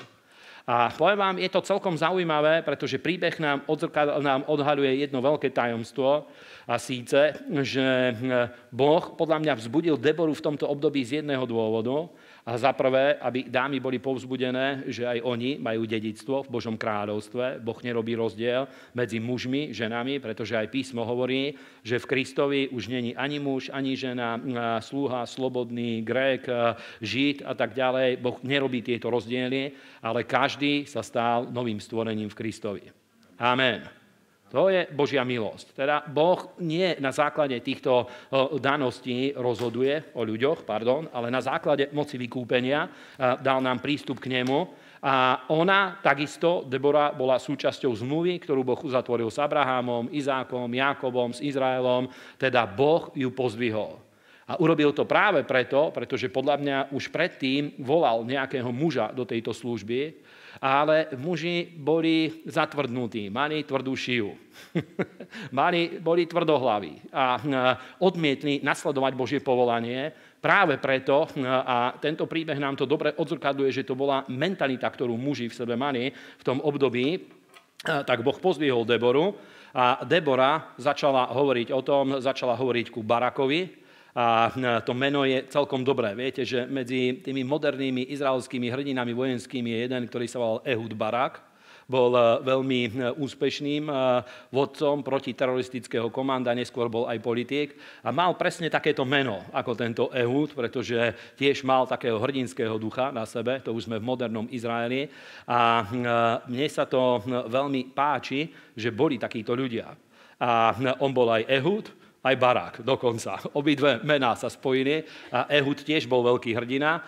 A poviem vám, je to celkom zaujímavé, pretože príbeh nám, odzrka, nám odhaluje jedno veľké tajomstvo a síce, že eh, Boh podľa mňa vzbudil Deboru v tomto období z jedného dôvodu, a za prvé, aby dámy boli povzbudené, že aj oni majú dedictvo v Božom kráľovstve. Boh nerobí rozdiel medzi mužmi, ženami, pretože aj písmo hovorí, že v Kristovi už není ani muž, ani žena, sluha, slobodný, grék, žid a tak ďalej. Boh nerobí tieto rozdiely, ale každý sa stal novým stvorením v Kristovi. Amen. To je Božia milosť. Teda Boh nie na základe týchto e, daností rozhoduje o ľuďoch, pardon, ale na základe moci vykúpenia e, dal nám prístup k nemu a ona takisto, Debora, bola súčasťou zmluvy, ktorú Boh uzatvoril s Abrahamom, Izákom, Jakobom, s Izraelom. Teda Boh ju pozdvihol. A urobil to práve preto, pretože podľa mňa už predtým volal nejakého muža do tejto služby ale muži boli zatvrdnutí, mali tvrdú šiju, mali, boli tvrdohlaví a e, odmietli nasledovať Božie povolanie práve preto, e, a tento príbeh nám to dobre odzrkadluje, že to bola mentalita, ktorú muži v sebe mali v tom období, e, tak Boh pozvihol Deboru a Debora začala hovoriť o tom, začala hovoriť ku Barakovi, a to meno je celkom dobré. Viete, že medzi tými modernými izraelskými hrdinami vojenskými je jeden, ktorý sa volal Ehud Barak, bol e, veľmi e, úspešným e, vodcom protiteroristického komanda, neskôr bol aj politik a mal presne takéto meno ako tento Ehud, pretože tiež mal takého hrdinského ducha na sebe, to už sme v modernom Izraeli a mne sa to veľmi páči, že boli takíto ľudia. A on bol aj Ehud, aj barák dokonca. Obidve mená sa spojili. Ehud tiež bol veľký hrdina,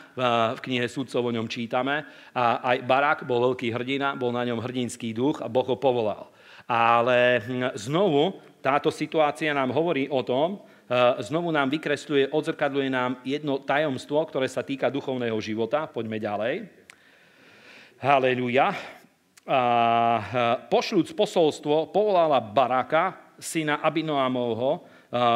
v knihe Sudcov o ňom čítame. A aj barák bol veľký hrdina, bol na ňom hrdinský duch a Boh ho povolal. Ale hm, znovu táto situácia nám hovorí o tom, hm, znovu nám vykresľuje, odzrkadluje nám jedno tajomstvo, ktoré sa týka duchovného života. Poďme ďalej. Halelúja. Hm, pošľúc posolstvo, povolala Baraka, syna Abinoamovho,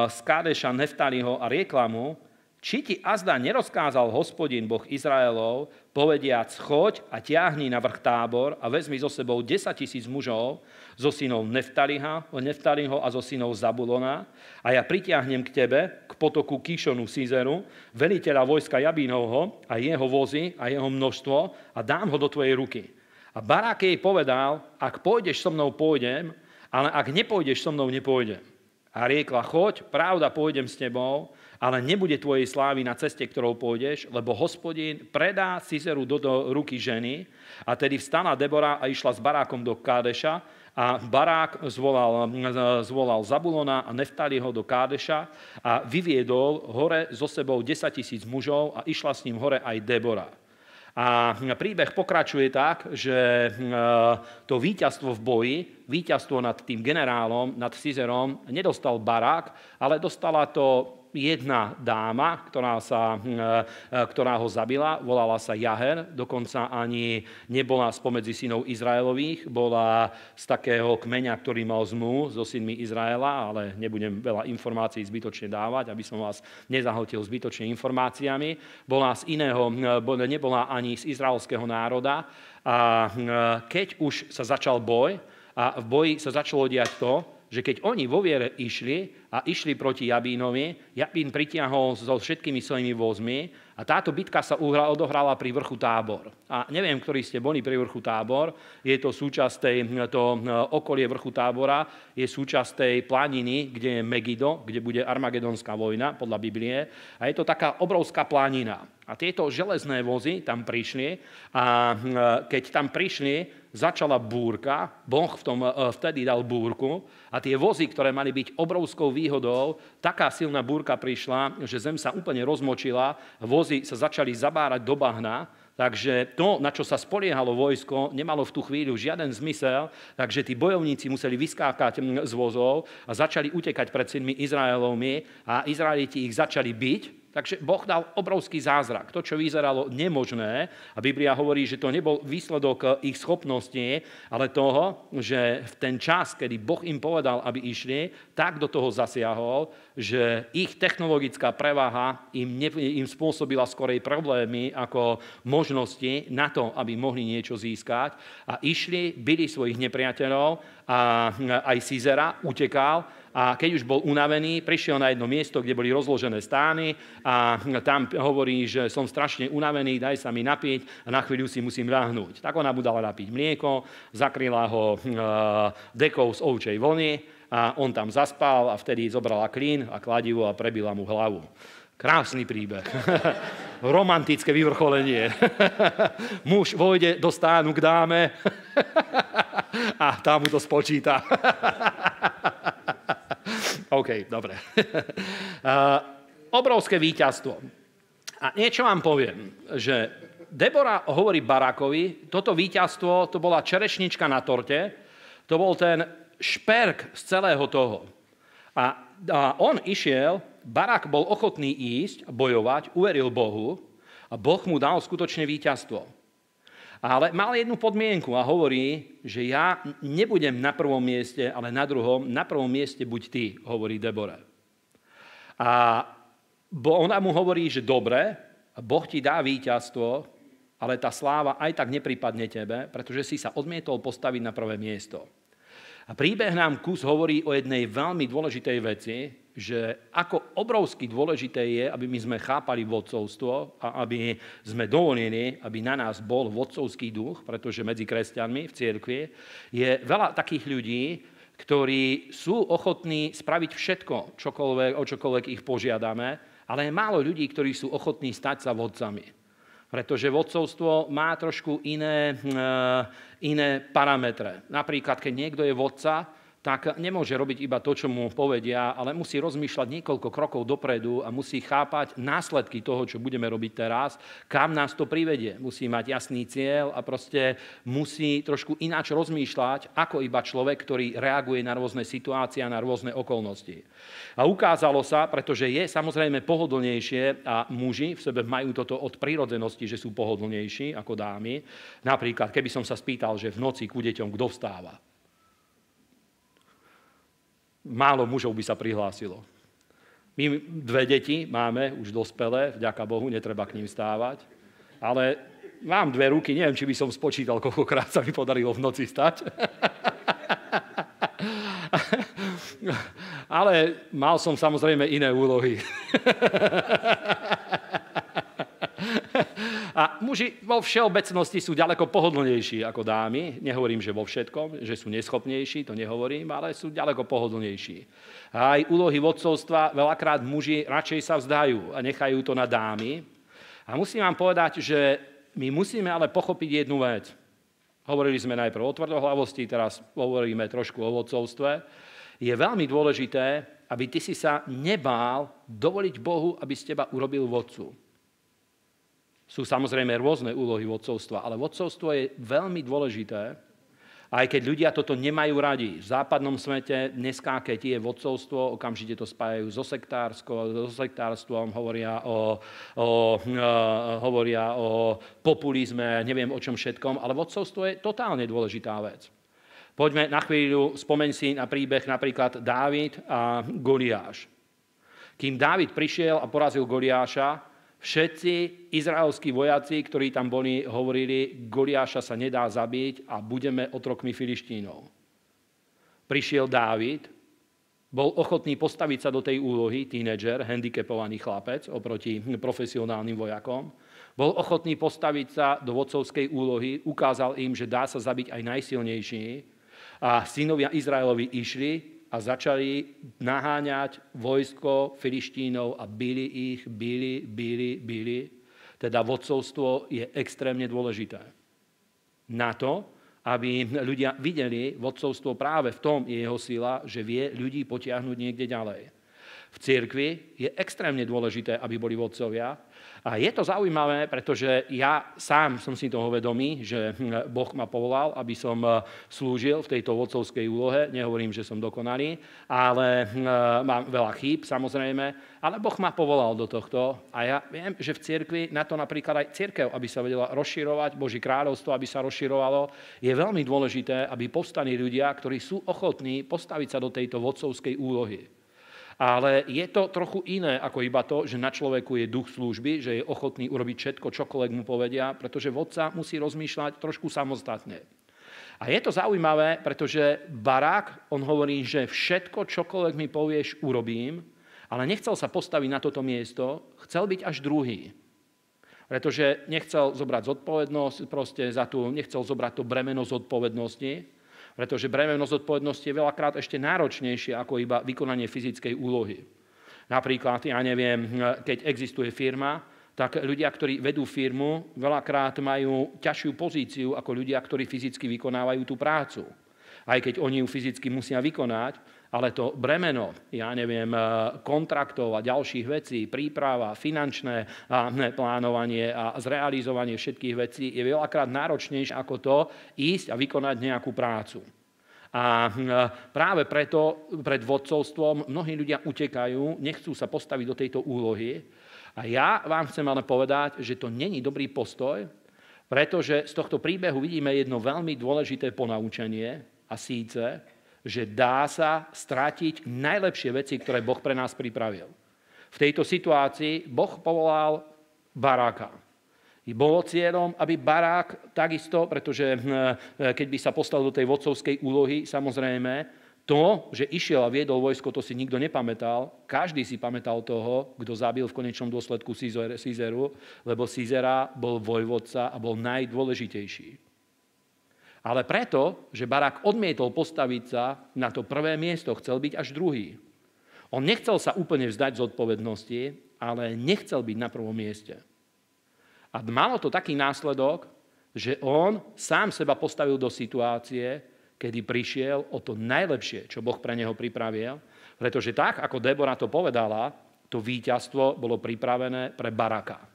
z Kádeša, Neftaliho a riekla mu, či ti azda nerozkázal hospodin Boh Izraelov, povediac, choď a ťahni na vrch tábor a vezmi so sebou 10 tisíc mužov zo so synov Neftaliha, Neftaliho a zo so synov Zabulona a ja pritiahnem k tebe, k potoku Kíšonu Sizeru, veliteľa vojska Jabínovho a jeho vozy a jeho množstvo a dám ho do tvojej ruky. A Barák jej povedal, ak pôjdeš so mnou, pôjdem, ale ak nepôjdeš so mnou, nepôjdem a riekla, choď, pravda, pôjdem s tebou, ale nebude tvojej slávy na ceste, ktorou pôjdeš, lebo hospodín predá Cizeru do, do ruky ženy. A tedy vstala Debora a išla s barákom do Kádeša a barák zvolal, zvolal Zabulona a Neftali ho do Kádeša a vyviedol hore so sebou 10 tisíc mužov a išla s ním hore aj Debora. A hm, príbeh pokračuje tak, že hm, e, to víťazstvo v boji, víťazstvo nad tým generálom, nad Cizerom, nedostal barák, ale dostala to jedna dáma, ktorá, sa, hm, e, e, ktorá ho zabila, volala sa Jaher, dokonca ani nebola spomedzi synov Izraelových, bola z takého kmeňa, ktorý mal zmu so synmi Izraela, ale nebudem veľa informácií zbytočne dávať, aby som vás nezahotil zbytočne informáciami. Bola z iného, hm, e, nebola ani z izraelského národa. A hm, keď už sa začal boj, a v boji sa začalo diať to, že keď oni vo viere išli a išli proti Jabínovi, Jabín pritiahol so všetkými svojimi vozmi a táto bitka sa odohrala pri vrchu Tábor. A neviem, ktorí ste boli pri vrchu Tábor, je to súčasť tej, to e, okolie vrchu Tábora, je súčasť tej planiny, kde je Megido, kde bude Armagedonská vojna podľa Biblie a je to taká obrovská planina. A tieto železné vozy tam prišli a e, keď tam prišli, začala búrka, Boh v tom e, vtedy dal búrku a tie vozy, ktoré mali byť obrovskou výhodou, taká silná búrka prišla, že zem sa úplne rozmočila, vozy sa začali zabárať do bahna, takže to, na čo sa spoliehalo vojsko, nemalo v tú chvíľu žiaden zmysel, takže tí bojovníci museli vyskákať z vozov a začali utekať pred synmi Izraelovmi a Izraeliti ich začali byť Takže Boh dal obrovský zázrak. To, čo vyzeralo nemožné, a Biblia hovorí, že to nebol výsledok eh, ich schopnosti, ale toho, že v ten čas, kedy Boh im povedal, aby išli, tak do toho zasiahol, že ich technologická prevaha im, ne, im spôsobila skorej problémy ako možnosti na to, aby mohli niečo získať. A išli, byli svojich nepriateľov a aj Cizera utekal a keď už bol unavený, prišiel na jedno miesto, kde boli rozložené stány a tam hovorí, že som strašne unavený, daj sa mi napiť a na chvíľu si musím ráhnúť. Tak ona mu dala napiť mlieko, zakryla ho eh, dekou z ovčej vlny a on tam zaspal a vtedy zobrala klín a kladivo a prebila mu hlavu. Krásny príbeh. Romantické vyvrcholenie. Muž vojde do stánu k dáme a tá mu to spočíta. OK, dobre. Obrovské víťazstvo. A niečo vám poviem, že Debora hovorí Barakovi, toto víťazstvo, to bola čerešnička na torte, to bol ten šperk z celého toho. A, a on išiel, Barak bol ochotný ísť, bojovať, uveril Bohu a Boh mu dal skutočne víťazstvo. Ale mal jednu podmienku a hovorí, že ja nebudem na prvom mieste, ale na druhom. Na prvom mieste buď ty, hovorí Debora. A ona mu hovorí, že dobre, Boh ti dá víťazstvo, ale tá sláva aj tak nepripadne tebe, pretože si sa odmietol postaviť na prvé miesto. A príbeh nám kus hovorí o jednej veľmi dôležitej veci, že ako obrovsky dôležité je, aby my sme chápali vodcovstvo a aby sme dovolení, aby na nás bol vodcovský duch, pretože medzi kresťanmi v cirkvi je veľa takých ľudí, ktorí sú ochotní spraviť všetko, čokoľvek, o čokoľvek ich požiadame, ale je málo ľudí, ktorí sú ochotní stať sa vodcami pretože vodcovstvo má trošku iné, e, iné parametre. Napríklad, keď niekto je vodca, tak nemôže robiť iba to, čo mu povedia, ale musí rozmýšľať niekoľko krokov dopredu a musí chápať následky toho, čo budeme robiť teraz, kam nás to privedie. Musí mať jasný cieľ a proste musí trošku ináč rozmýšľať, ako iba človek, ktorý reaguje na rôzne situácie a na rôzne okolnosti. A ukázalo sa, pretože je samozrejme pohodlnejšie a muži v sebe majú toto od prírodzenosti, že sú pohodlnejší ako dámy. Napríklad, keby som sa spýtal, že v noci ku deťom kto vstáva, málo mužov by sa prihlásilo. My dve deti máme, už dospelé, vďaka Bohu, netreba k ním stávať. Ale mám dve ruky, neviem, či by som spočítal, koľkokrát sa mi podarilo v noci stať. Ale mal som samozrejme iné úlohy. A muži vo všeobecnosti sú ďaleko pohodlnejší ako dámy. Nehovorím, že vo všetkom, že sú neschopnejší, to nehovorím, ale sú ďaleko pohodlnejší. A aj úlohy vodcovstva veľakrát muži radšej sa vzdajú a nechajú to na dámy. A musím vám povedať, že my musíme ale pochopiť jednu vec. Hovorili sme najprv o tvrdohlavosti, teraz hovoríme trošku o vodcovstve. Je veľmi dôležité, aby ty si sa nebál dovoliť Bohu, aby z teba urobil vodcu. Sú samozrejme rôzne úlohy vodcovstva, ale vodcovstvo je veľmi dôležité, aj keď ľudia toto nemajú radi. V západnom svete dneska, keď je vodcovstvo, okamžite to spájajú so, so sektárstvom, hovoria o, o, e, hovoria o populizme, neviem o čom všetkom, ale vodcovstvo je totálne dôležitá vec. Poďme na chvíľu, spomeň si na príbeh napríklad Dávid a Goliáš. Kým Dávid prišiel a porazil Goliáša, Všetci izraelskí vojaci, ktorí tam boli, hovorili, Goliáša sa nedá zabiť a budeme otrokmi filištínov. Prišiel Dávid, bol ochotný postaviť sa do tej úlohy, tínedžer, handicapovaný chlapec oproti profesionálnym vojakom. Bol ochotný postaviť sa do vodcovskej úlohy, ukázal im, že dá sa zabiť aj najsilnejší. A synovia Izraelovi išli, a začali naháňať vojsko filištínov a byli ich, byli, byli, byli. Teda vodcovstvo je extrémne dôležité. Na to, aby ľudia videli vodcovstvo práve v tom je jeho sila, že vie ľudí potiahnuť niekde ďalej. V cirkvi je extrémne dôležité, aby boli vodcovia, a je to zaujímavé, pretože ja sám som si toho vedomý, že hm, Boh ma povolal, aby som eh, slúžil v tejto vodcovskej úlohe. Nehovorím, že som dokonalý, ale hm, mám veľa chýb, samozrejme. Ale Boh ma povolal do tohto a ja viem, že v cirkvi na to napríklad aj cirkev, aby sa vedela rozširovať, Boží kráľovstvo, aby sa rozširovalo, je veľmi dôležité, aby povstali ľudia, ktorí sú ochotní postaviť sa do tejto vodcovskej úlohy. Ale je to trochu iné ako iba to, že na človeku je duch služby, že je ochotný urobiť všetko, čokoľvek mu povedia, pretože vodca musí rozmýšľať trošku samostatne. A je to zaujímavé, pretože barák, on hovorí, že všetko, čokoľvek mi povieš, urobím, ale nechcel sa postaviť na toto miesto, chcel byť až druhý pretože nechcel zobrať zodpovednosť proste za tú, nechcel zobrať to bremeno zodpovednosti, pretože bremenosť odpovednosti je veľakrát ešte náročnejšie ako iba vykonanie fyzickej úlohy. Napríklad, ja neviem, keď existuje firma, tak ľudia, ktorí vedú firmu, veľakrát majú ťažšiu pozíciu ako ľudia, ktorí fyzicky vykonávajú tú prácu. Aj keď oni ju fyzicky musia vykonať, ale to bremeno, ja neviem, e, kontraktov a ďalších vecí, príprava, finančné plánovanie a zrealizovanie všetkých vecí je veľakrát náročnejšie ako to ísť a vykonať nejakú prácu. A e, práve preto pred vodcovstvom mnohí ľudia utekajú, nechcú sa postaviť do tejto úlohy. A ja vám chcem ale povedať, že to není dobrý postoj, pretože z tohto príbehu vidíme jedno veľmi dôležité ponaučenie a síce, že dá sa stratiť najlepšie veci, ktoré Boh pre nás pripravil. V tejto situácii Boh povolal Baráka. Bolo cieľom, aby Barák takisto, pretože hm, eh, keď by sa postal do tej vodcovskej úlohy, samozrejme, to, že išiel a viedol vojsko, to si nikto nepamätal. Každý si pamätal toho, kto zabil v konečnom dôsledku Cízeru, lebo Cízera bol vojvodca a bol najdôležitejší. Ale preto, že Barák odmietol postaviť sa na to prvé miesto, chcel byť až druhý. On nechcel sa úplne vzdať z odpovednosti, ale nechcel byť na prvom mieste. A malo to taký následok, že on sám seba postavil do situácie, kedy prišiel o to najlepšie, čo Boh pre neho pripravil, pretože tak, ako Debora to povedala, to víťazstvo bolo pripravené pre Baraka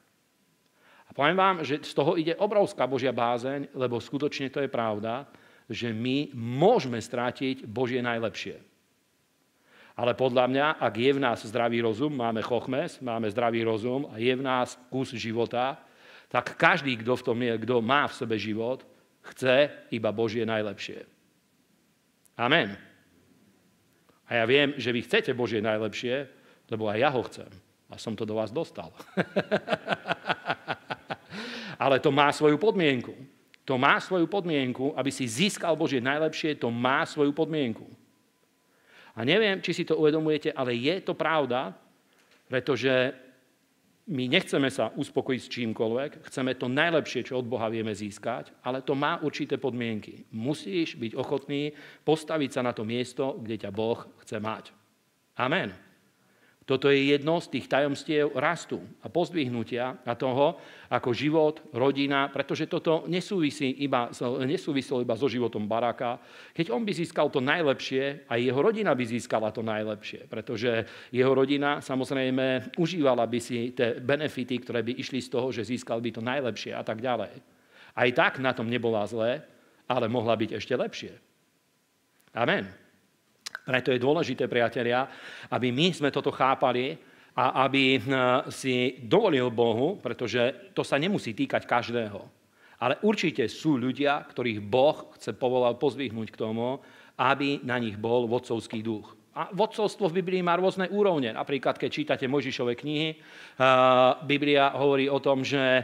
poviem vám, že z toho ide obrovská Božia bázeň, lebo skutočne to je pravda, že my môžeme strátiť Božie najlepšie. Ale podľa mňa, ak je v nás zdravý rozum, máme chochmes, máme zdravý rozum a je v nás kus života, tak každý, kto v tom je, kto má v sebe život, chce iba Božie najlepšie. Amen. A ja viem, že vy chcete Božie najlepšie, lebo aj ja ho chcem. A som to do vás dostal. Ale to má svoju podmienku. To má svoju podmienku, aby si získal Božie najlepšie, to má svoju podmienku. A neviem, či si to uvedomujete, ale je to pravda, pretože my nechceme sa uspokojiť s čímkoľvek, chceme to najlepšie, čo od Boha vieme získať, ale to má určité podmienky. Musíš byť ochotný postaviť sa na to miesto, kde ťa Boh chce mať. Amen. Toto je jedno z tých tajomstiev rastu a pozdvihnutia a toho, ako život, rodina, pretože toto nesúvisí iba, iba so životom Baráka. Keď on by získal to najlepšie, aj jeho rodina by získala to najlepšie, pretože jeho rodina samozrejme užívala by si tie benefity, ktoré by išli z toho, že získal by to najlepšie a tak ďalej. Aj tak na tom nebola zlé, ale mohla byť ešte lepšie. Amen. Preto je dôležité, priatelia, aby my sme toto chápali a aby eh, si dovolil Bohu, pretože to sa nemusí týkať každého. Ale určite sú ľudia, ktorých Boh chce povolal pozvihnúť k tomu, aby na nich bol vodcovský duch. A vodcovstvo v Biblii má rôzne úrovne. Napríklad, keď čítate Mojžišove knihy, eh, Biblia hovorí o tom, že eh,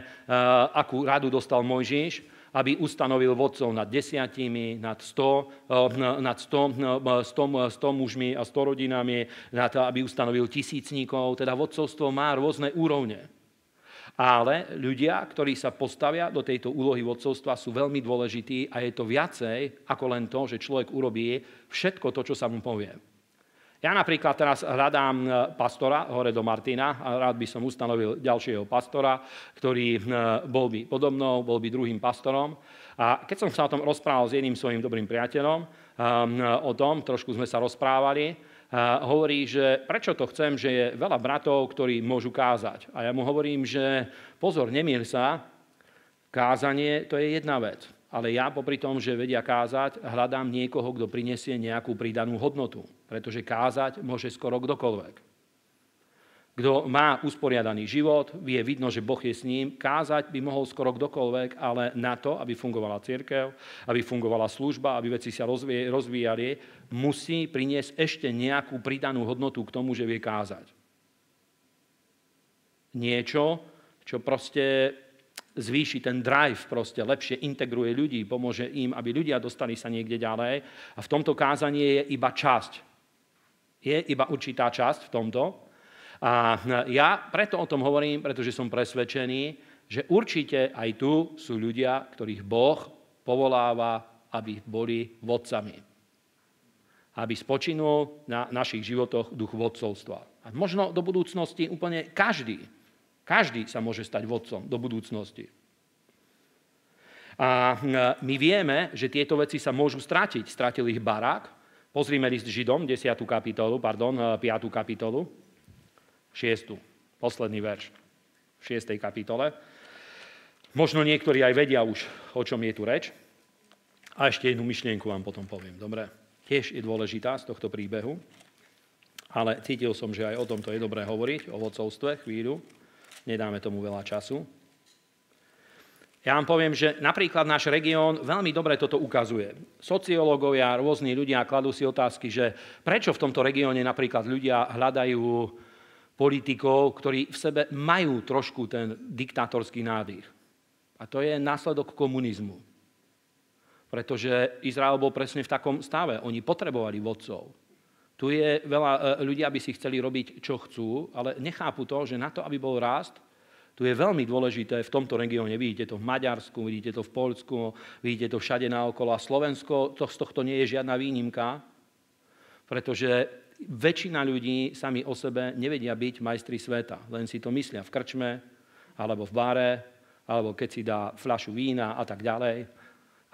akú radu dostal Mojžiš, aby ustanovil vodcov nad desiatimi, nad 100, eh, nad sto, eh, sto, eh, sto mužmi a 100 rodinami, nad, aby ustanovil tisícníkov. Teda vodcovstvo má rôzne úrovne. Ale ľudia, ktorí sa postavia do tejto úlohy vodcovstva, sú veľmi dôležití a je to viacej ako len to, že človek urobí všetko to, čo sa mu povie. Ja napríklad teraz hľadám e, pastora hore do Martina a rád by som ustanovil ďalšieho pastora, ktorý e, bol by podobnou, bol by druhým pastorom. A keď som sa o tom rozprával s jedným svojim dobrým priateľom, e, o tom, trošku sme sa rozprávali, hovorí, že prečo to chcem, že je veľa bratov, ktorí môžu kázať. A ja mu hovorím, že pozor, nemýl sa, kázanie to je jedna vec ale ja popri tom, že vedia kázať, hľadám niekoho, kto prinesie nejakú pridanú hodnotu, pretože kázať môže skoro kdokoľvek. Kto má usporiadaný život, vie vidno, že Boh je s ním, kázať by mohol skoro kdokoľvek, ale na to, aby fungovala církev, aby fungovala služba, aby veci sa rozvíjali, musí priniesť ešte nejakú pridanú hodnotu k tomu, že vie kázať. Niečo, čo proste zvýši ten drive, proste lepšie integruje ľudí, pomôže im, aby ľudia dostali sa niekde ďalej. A v tomto kázaní je iba časť. Je iba určitá časť v tomto. A e, ja preto o tom hovorím, pretože som presvedčený, že určite aj tu sú ľudia, ktorých Boh povoláva, aby boli vodcami. Aby spočinul na našich životoch duch vodcovstva. A možno do budúcnosti úplne každý každý sa môže stať vodcom do budúcnosti. A e, my vieme, že tieto veci sa môžu stratiť. Stratil ich barák. Pozrime list Židom, 10. kapitolu, pardon, 5. E, kapitolu, 6. Posledný verš v 6. kapitole. Možno niektorí aj vedia už, o čom je tu reč. A ešte jednu myšlienku vám potom poviem. Dobre, tiež je dôležitá z tohto príbehu, ale cítil som, že aj o tomto je dobré hovoriť, o vodcovstve chvíľu. Nedáme tomu veľa času. Ja vám poviem, že napríklad náš región veľmi dobre toto ukazuje. Sociológovia, rôzni ľudia kladú si otázky, že prečo v tomto regióne napríklad ľudia hľadajú politikov, ktorí v sebe majú trošku ten diktátorský nádych. A to je následok komunizmu. Pretože Izrael bol presne v takom stave. Oni potrebovali vodcov. Tu je veľa e, ľudí, aby si chceli robiť, čo chcú, ale nechápu to, že na to, aby bol rást, tu je veľmi dôležité v tomto regióne. Vidíte to v Maďarsku, vidíte to v Polsku, vidíte to všade naokolo. A Slovensko to, z tohto nie je žiadna výnimka, pretože väčšina ľudí sami o sebe nevedia byť majstri sveta. Len si to myslia v krčme, alebo v bare, alebo keď si dá fľašu vína a tak ďalej.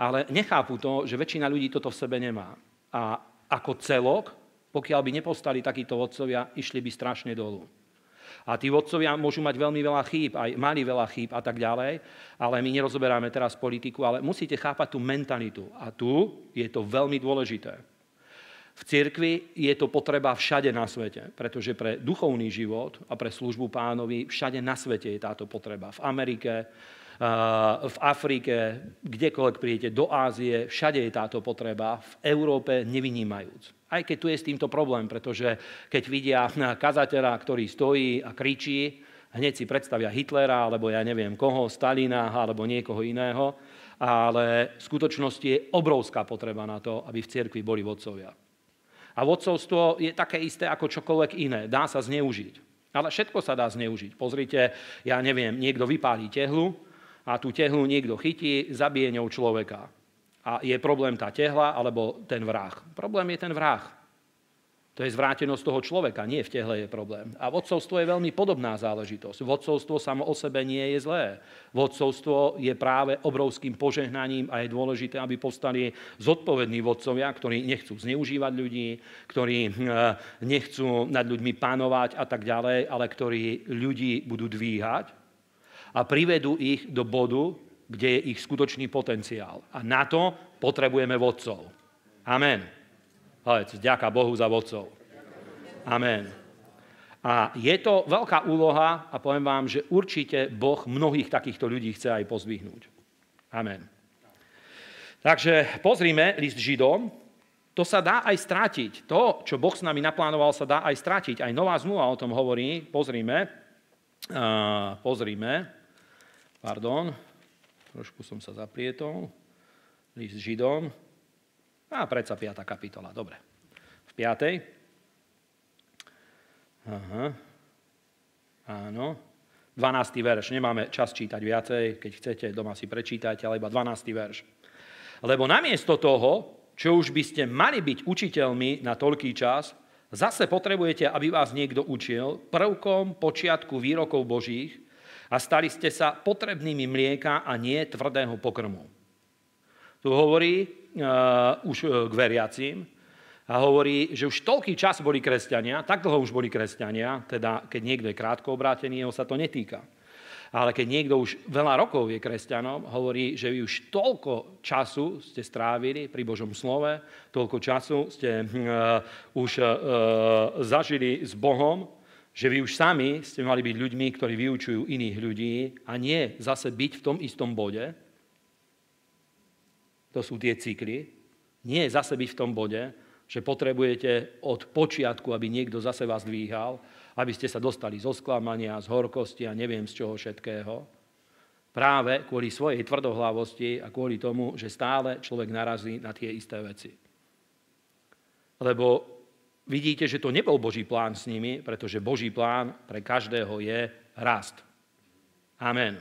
Ale nechápu to, že väčšina ľudí toto v sebe nemá. A ako celok pokiaľ by nepostali takíto vodcovia, išli by strašne dolu. A tí vodcovia môžu mať veľmi veľa chýb, aj mali veľa chýb a tak ďalej, ale my nerozoberáme teraz politiku, ale musíte chápať tú mentalitu. A tu je to veľmi dôležité. V cirkvi je to potreba všade na svete, pretože pre duchovný život a pre službu pánovi všade na svete je táto potreba. V Amerike, v Afrike, kdekoľvek prídete, do Ázie, všade je táto potreba, v Európe nevynímajúc. Aj keď tu je s týmto problém, pretože keď vidia kazateľa, ktorý stojí a kričí, hneď si predstavia Hitlera, alebo ja neviem koho, Stalina, alebo niekoho iného, ale v skutočnosti je obrovská potreba na to, aby v cirkvi boli vodcovia. A vodcovstvo je také isté ako čokoľvek iné. Dá sa zneužiť. Ale všetko sa dá zneužiť. Pozrite, ja neviem, niekto vypálí tehlu, a tú tehlu niekto chytí, zabije ňou človeka. A je problém tá tehla alebo ten vrah. Problém je ten vrah. To je zvrátenosť toho človeka, nie v tehle je problém. A vodcovstvo je veľmi podobná záležitosť. Vodcovstvo samo o sebe nie je zlé. Vodcovstvo je práve obrovským požehnaním a je dôležité, aby povstali zodpovední vodcovia, ktorí nechcú zneužívať ľudí, ktorí eh, nechcú nad ľuďmi panovať a tak ďalej, ale ktorí ľudí budú dvíhať a privedú ich do bodu, kde je ich skutočný potenciál. A na to potrebujeme vodcov. Amen. Hovec, ďaká Bohu za vodcov. Amen. A je to veľká úloha a poviem vám, že určite Boh mnohých takýchto ľudí chce aj pozvihnúť. Amen. Takže pozrime list Židom. To sa dá aj strátiť. To, čo Boh s nami naplánoval, sa dá aj strátiť. Aj Nová zmluva o tom hovorí. Pozrime. Uh, pozrime pardon, trošku som sa zaprietol, list Židom, a predsa 5. kapitola, dobre. V 5. Aha, áno, 12. verš, nemáme čas čítať viacej, keď chcete, doma si prečítajte, ale iba 12. verš. Lebo namiesto toho, čo už by ste mali byť učiteľmi na toľký čas, zase potrebujete, aby vás niekto učil prvkom počiatku výrokov Božích, a stali ste sa potrebnými mlieka a nie tvrdého pokrmu. Tu hovorí uh, už e, k veriacím a hovorí, že už toľký čas boli kresťania, tak dlho už boli kresťania, teda keď niekto je krátko obrátený, jeho sa to netýka. Ale keď niekto už veľa rokov je kresťanom, hovorí, že vy už toľko času ste strávili pri Božom slove, toľko času ste uh, už uh, zažili s Bohom, že vy už sami ste mali byť ľuďmi, ktorí vyučujú iných ľudí a nie zase byť v tom istom bode. To sú tie cykly. Nie zase byť v tom bode, že potrebujete od počiatku, aby niekto zase vás dvíhal, aby ste sa dostali zo sklamania, z horkosti a neviem z čoho všetkého práve kvôli svojej tvrdohlavosti a kvôli tomu, že stále človek narazí na tie isté veci. Lebo vidíte, že to nebol Boží plán s nimi, pretože Boží plán pre každého je rast. Amen.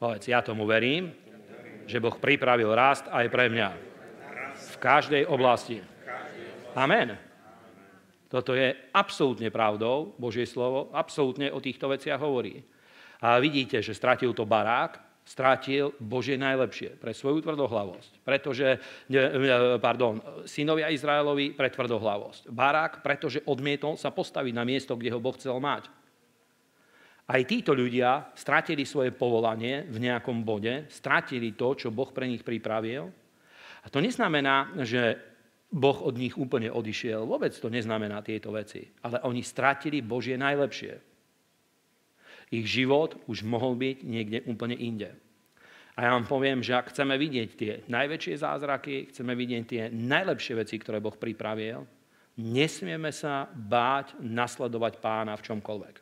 Povedz, ja tomu verím, že Boh pripravil rast aj pre mňa. V každej oblasti. Amen. Toto je absolútne pravdou, Božie slovo absolútne o týchto veciach hovorí. A vidíte, že stratil to barák, strátil Božie najlepšie pre svoju tvrdohlavosť, pretože, e, e, pardon, synovia Izraelovi pre tvrdohlavosť, Barák, pretože odmietol sa postaviť na miesto, kde ho Boh chcel mať. Aj títo ľudia stratili svoje povolanie v nejakom bode, stratili to, čo Boh pre nich pripravil. A to neznamená, že Boh od nich úplne odišiel. Vôbec to neznamená tieto veci. Ale oni stratili Božie najlepšie. Ich život už mohol byť niekde úplne inde. A ja vám poviem, že ak chceme vidieť tie najväčšie zázraky, chceme vidieť tie najlepšie veci, ktoré Boh pripravil, nesmieme sa báť nasledovať pána v čomkoľvek.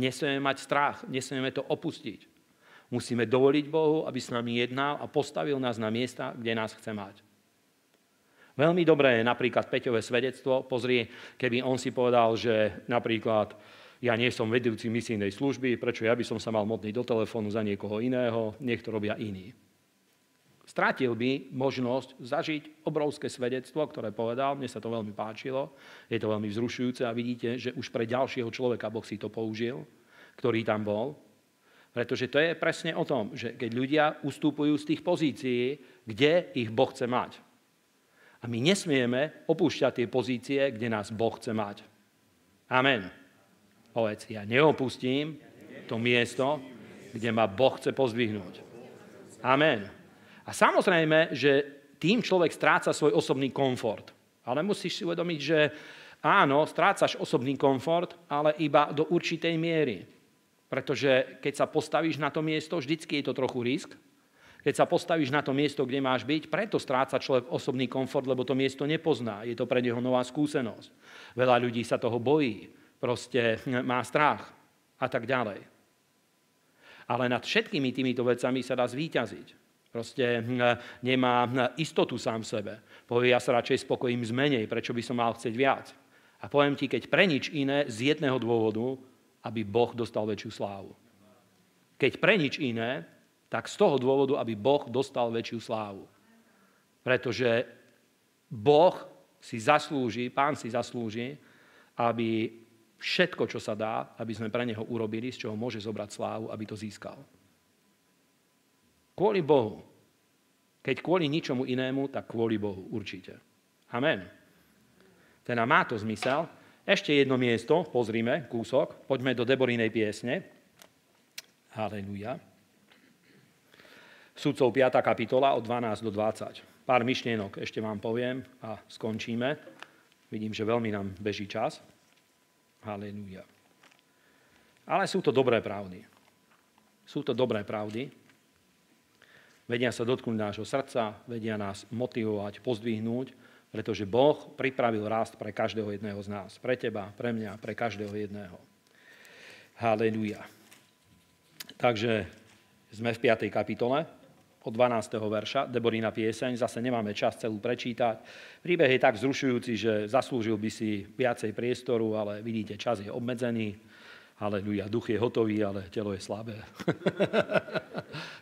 Nesmieme mať strach, nesmieme to opustiť. Musíme dovoliť Bohu, aby s nami jednal a postavil nás na miesta, kde nás chce mať. Veľmi dobré je napríklad Peťové svedectvo. Pozri, keby on si povedal, že napríklad ja nie som vedúci misijnej služby, prečo ja by som sa mal modliť do telefónu za niekoho iného, nech to robia iní. Strátil by možnosť zažiť obrovské svedectvo, ktoré povedal, mne sa to veľmi páčilo, je to veľmi vzrušujúce a vidíte, že už pre ďalšieho človeka Boh si to použil, ktorý tam bol. Pretože to je presne o tom, že keď ľudia ustupujú z tých pozícií, kde ich Boh chce mať. A my nesmieme opúšťať tie pozície, kde nás Boh chce mať. Amen. Povedz, ja neopustím to miesto, kde ma Boh chce pozdvihnúť. Amen. A samozrejme, že tým človek stráca svoj osobný komfort. Ale musíš si uvedomiť, že áno, strácaš osobný komfort, ale iba do určitej miery. Pretože keď sa postavíš na to miesto, vždycky je to trochu risk. Keď sa postavíš na to miesto, kde máš byť, preto stráca človek osobný komfort, lebo to miesto nepozná. Je to pre neho nová skúsenosť. Veľa ľudí sa toho bojí proste hm, má strach a tak ďalej. Ale nad všetkými týmito vecami sa dá zvíťaziť. Proste hm, nemá hm, istotu sám sebe. Povie, ja sa radšej spokojím z menej, prečo by som mal chcieť viac. A poviem ti, keď pre nič iné, z jedného dôvodu, aby Boh dostal väčšiu slávu. Keď pre nič iné, tak z toho dôvodu, aby Boh dostal väčšiu slávu. Pretože Boh si zaslúži, pán si zaslúži, aby všetko, čo sa dá, aby sme pre neho urobili, z čoho môže zobrať slávu, aby to získal. Kvôli Bohu. Keď kvôli ničomu inému, tak kvôli Bohu určite. Amen. Teda má to zmysel. Ešte jedno miesto, pozrime, kúsok. Poďme do Deborinej piesne. Halenúja. Sudcov 5. kapitola od 12 do 20. Pár myšlienok ešte vám poviem a skončíme. Vidím, že veľmi nám beží čas. Halelúja. Ale sú to dobré pravdy. Sú to dobré pravdy. Vedia sa dotknúť nášho srdca, vedia nás motivovať, pozdvihnúť, pretože Boh pripravil rast pre každého jedného z nás. Pre teba, pre mňa, pre každého jedného. Halelúja. Takže sme v 5. kapitole od 12. verša, Deborína pieseň, zase nemáme čas celú prečítať. Príbeh je tak zrušujúci, že zaslúžil by si viacej priestoru, ale vidíte, čas je obmedzený. Aleluja, duch je hotový, ale telo je slabé.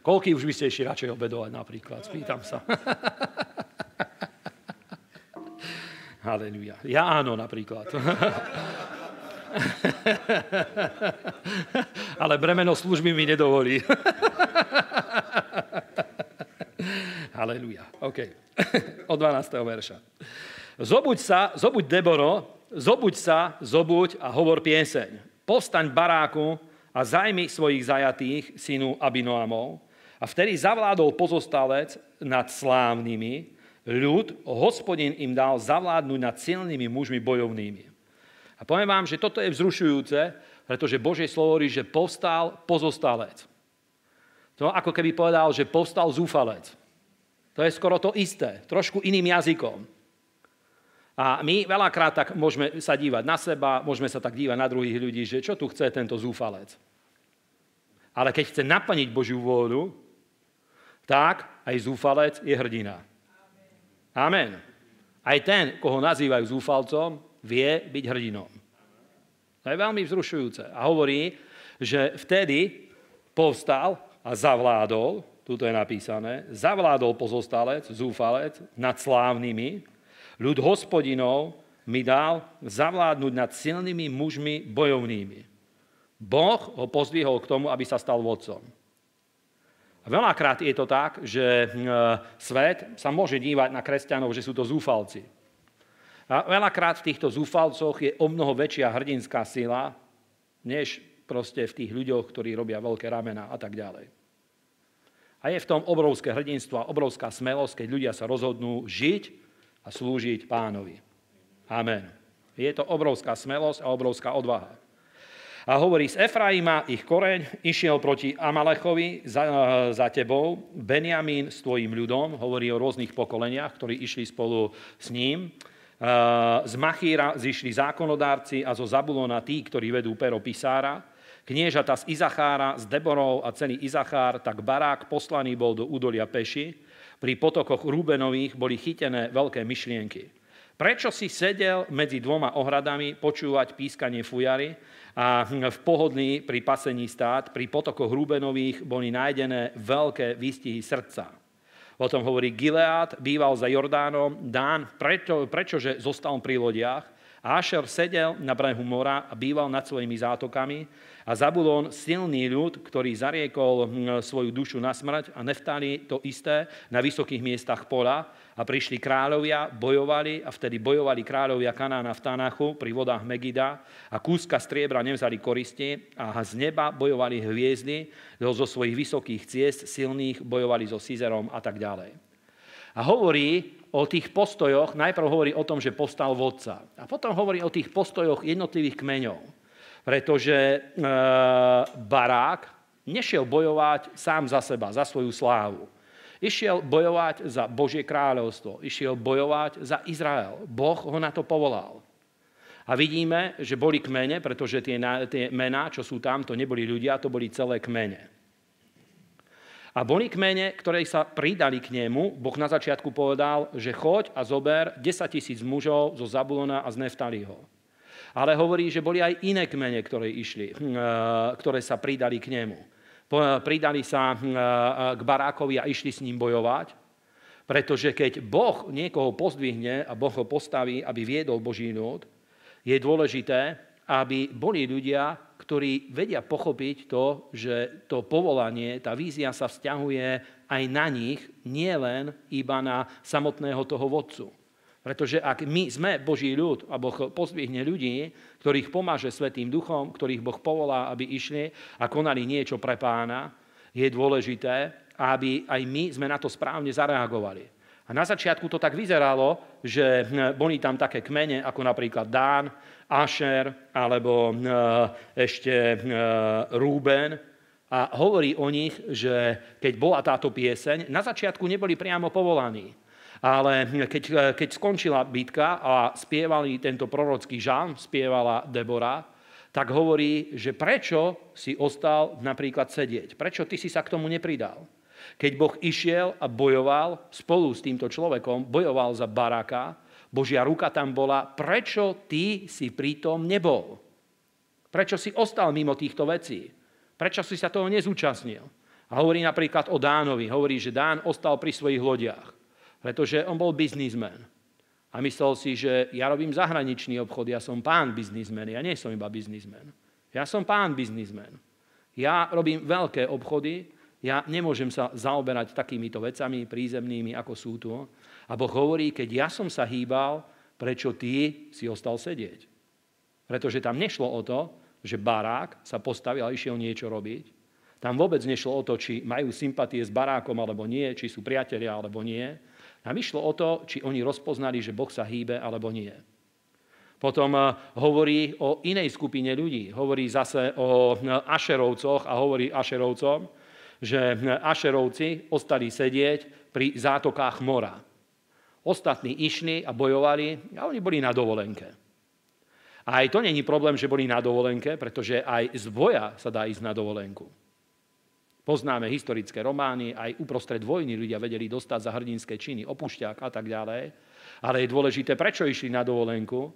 Koľký už by ste ešte radšej obedovať napríklad, spýtam sa. Aleluja. Ja áno napríklad. ale bremeno služby mi nedovolí. Aleluja. OK. Od 12. verša. Zobuď sa, zobuď Deboro, zobuď sa, zobuď a hovor pieseň. Postaň baráku a zajmi svojich zajatých, synu Abinoamov. A vtedy zavládol pozostalec nad slávnymi, ľud, hospodin im dal zavládnuť nad silnými mužmi bojovnými. A poviem vám, že toto je vzrušujúce, pretože Božie slovo hovorí, že povstal pozostalec. To ako keby povedal, že povstal zúfalec. To je skoro to isté, trošku iným jazykom. A my veľakrát tak môžeme sa dívať na seba, môžeme sa tak dívať na druhých ľudí, že čo tu chce tento zúfalec. Ale keď chce naplniť Božiu vôľu, tak aj zúfalec je hrdina. Amen. Aj ten, koho nazývajú zúfalcom, vie byť hrdinom. To je veľmi vzrušujúce. A hovorí, že vtedy povstal a zavládol tuto je napísané, zavládol pozostalec, zúfalec, nad slávnymi, ľud hospodinov mi dal zavládnuť nad silnými mužmi bojovnými. Boh ho pozdvihol k tomu, aby sa stal vodcom. Veľakrát je to tak, že e, svet sa môže dívať na kresťanov, že sú to zúfalci. A veľakrát v týchto zúfalcoch je o mnoho väčšia hrdinská sila, než proste v tých ľuďoch, ktorí robia veľké ramena a tak ďalej. A je v tom obrovské hrdinstvo a obrovská smelosť, keď ľudia sa rozhodnú žiť a slúžiť pánovi. Amen. Je to obrovská smelosť a obrovská odvaha. A hovorí, z Efraima ich koreň išiel proti Amalechovi za, za tebou, Benjamín s tvojim ľudom, hovorí o rôznych pokoleniach, ktorí išli spolu s ním. E, z Machíra zišli zákonodárci a zo Zabulona tí, ktorí vedú pero Pisára kniežata z Izachára, z Deborov a celý Izachár, tak barák poslaný bol do údolia Peši. Pri potokoch Rúbenových boli chytené veľké myšlienky. Prečo si sedel medzi dvoma ohradami počúvať pískanie fujary a v pohodlí pri pasení stát pri potokoch Rúbenových boli nájdené veľké výstihy srdca. O tom hovorí Gilead, býval za Jordánom, Dán, preto, prečože zostal pri lodiach. Ášer sedel na brehu mora a býval nad svojimi zátokami. A Zabulón, silný ľud, ktorý zariekol svoju dušu na smrť a Neftali to isté na vysokých miestach pola a prišli kráľovia, bojovali a vtedy bojovali kráľovia Kanána v Tanachu pri vodách Megida a kúska striebra nevzali koristi a z neba bojovali hviezdy, zo svojich vysokých ciest silných bojovali so Cizerom a tak ďalej. A hovorí o tých postojoch, najprv hovorí o tom, že postal vodca. A potom hovorí o tých postojoch jednotlivých kmeňov pretože e, barák nešiel bojovať sám za seba, za svoju slávu. Išiel bojovať za Božie kráľovstvo, išiel bojovať za Izrael. Boh ho na to povolal. A vidíme, že boli kmene, pretože tie, tie mená, čo sú tam, to neboli ľudia, to boli celé kmene. A boli kmene, ktoré sa pridali k nemu. Boh na začiatku povedal, že choď a zober 10 tisíc mužov zo Zabulona a z Neftaliho ale hovorí, že boli aj iné kmene, ktoré išli, hm, eh, ktoré sa pridali k nemu. Eh, pridali sa hm, eh, k Barákovi a išli s ním bojovať, pretože keď Boh niekoho pozdvihne a Boh ho postaví, aby viedol Boží ľud, je dôležité, aby boli ľudia, ktorí vedia pochopiť to, že to povolanie, tá vízia sa vzťahuje aj na nich, nielen iba na samotného toho vodcu. Pretože ak my sme Boží ľud a Boh pozvihne ľudí, ktorých pomáže Svetým duchom, ktorých Boh povolá, aby išli a konali niečo pre pána, je dôležité, aby aj my sme na to správne zareagovali. A na začiatku to tak vyzeralo, že hm, boli tam také kmene, ako napríklad Dán, Asher, alebo hm, ešte hm, Rúben, a hovorí o nich, že keď bola táto pieseň, na začiatku neboli priamo povolaní. Ale eh, keď, eh, keď skončila bitka a spievali tento prorocký žán, spievala Debora, tak hovorí, že prečo si ostal napríklad sedieť? Prečo ty si sa k tomu nepridal? Keď Boh išiel a bojoval spolu s týmto človekom, bojoval za Baráka, Božia ruka tam bola, prečo ty si pritom nebol? Prečo si ostal mimo týchto vecí? Prečo si sa toho nezúčastnil? A hovorí napríklad o Dánovi. Hovorí, že Dán ostal pri svojich lodiach. Pretože on bol biznismen. A myslel si, že ja robím zahraničný obchod, ja som pán biznismen, ja nie som iba biznismen. Ja som pán biznismen. Ja robím veľké obchody, ja nemôžem sa zaoberať takýmito vecami prízemnými, ako sú tu. A Boh hovorí, keď ja som sa hýbal, prečo ty si ostal sedieť? Pretože tam nešlo o to, že barák sa postavil a išiel niečo robiť. Tam vôbec nešlo o to, či majú sympatie s barákom alebo nie, či sú priatelia alebo nie. Nám išlo o to, či oni rozpoznali, že Boh sa hýbe alebo nie. Potom eh, hovorí o inej skupine ľudí. Hovorí zase o eh, Ašerovcoch a hovorí Ašerovcom, že eh, Ašerovci ostali sedieť pri zátokách mora. Ostatní išli a bojovali a oni boli na dovolenke. A aj to není problém, že boli na dovolenke, pretože aj z boja sa dá ísť na dovolenku. Poznáme historické romány, aj uprostred vojny ľudia vedeli dostať za hrdinské činy, opušťák a tak ďalej. Ale je dôležité, prečo išli na dovolenku,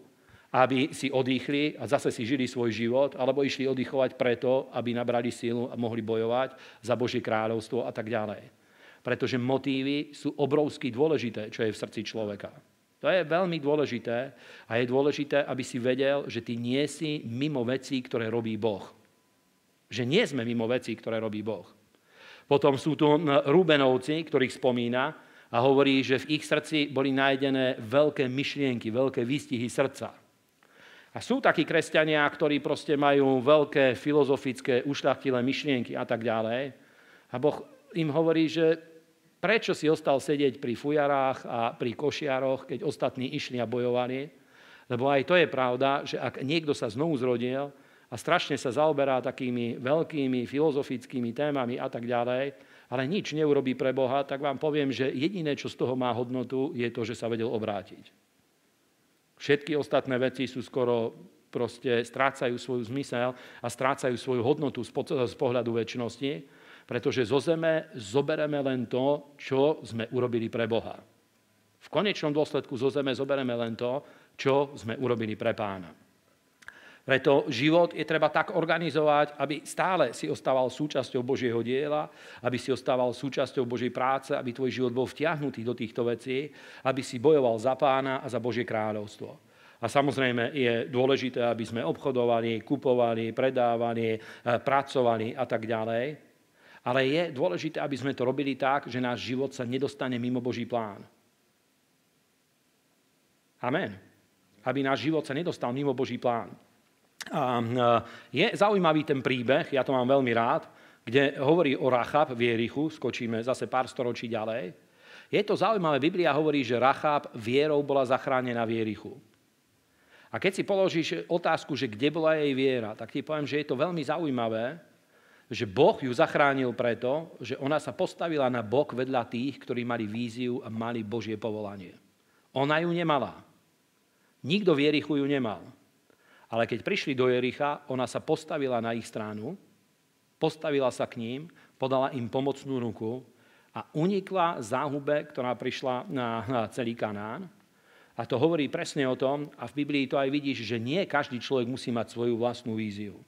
aby si odýchli a zase si žili svoj život, alebo išli oddychovať preto, aby nabrali sílu a mohli bojovať za Božie kráľovstvo a tak ďalej. Pretože motívy sú obrovsky dôležité, čo je v srdci človeka. To je veľmi dôležité a je dôležité, aby si vedel, že ty nie si mimo vecí, ktoré robí Boh. Že nie sme mimo vecí, ktoré robí Boh. Potom sú tu Rubenovci, ktorých spomína a hovorí, že v ich srdci boli nájdené veľké myšlienky, veľké výstihy srdca. A sú takí kresťania, ktorí proste majú veľké filozofické, ušľachtilé myšlienky a tak ďalej. A Boh im hovorí, že prečo si ostal sedieť pri fujarách a pri košiaroch, keď ostatní išli a bojovali. Lebo aj to je pravda, že ak niekto sa znovu zrodil, a strašne sa zaoberá takými veľkými filozofickými témami a tak ďalej, ale nič neurobí pre Boha, tak vám poviem, že jediné, čo z toho má hodnotu, je to, že sa vedel obrátiť. Všetky ostatné veci sú skoro proste strácajú svoju zmysel a strácajú svoju hodnotu z pohľadu väčšnosti, pretože zo zeme zobereme len to, čo sme urobili pre Boha. V konečnom dôsledku zo zeme zobereme len to, čo sme urobili pre pána. Preto život je treba tak organizovať, aby stále si ostával súčasťou Božieho diela, aby si ostával súčasťou Božej práce, aby tvoj život bol vtiahnutý do týchto vecí, aby si bojoval za pána a za Božie kráľovstvo. A samozrejme je dôležité, aby sme obchodovali, kupovali, predávali, e, pracovali a tak ďalej. Ale je dôležité, aby sme to robili tak, že náš život sa nedostane mimo Boží plán. Amen. Aby náš život sa nedostal mimo Boží plán. A e, je zaujímavý ten príbeh, ja to mám veľmi rád, kde hovorí o Rachab v Jerichu, skočíme zase pár storočí ďalej. Je to zaujímavé, Biblia hovorí, že Rachab vierou bola zachránená v Jerichu. A keď si položíš otázku, že kde bola jej viera, tak ti poviem, že je to veľmi zaujímavé, že Boh ju zachránil preto, že ona sa postavila na bok vedľa tých, ktorí mali víziu a mali Božie povolanie. Ona ju nemala. Nikto v Jerichu ju nemal. Ale keď prišli do Jericha, ona sa postavila na ich stranu, postavila sa k ním, podala im pomocnú ruku a unikla záhube, ktorá prišla na celý Kanán. A to hovorí presne o tom, a v Biblii to aj vidíš, že nie každý človek musí mať svoju vlastnú víziu.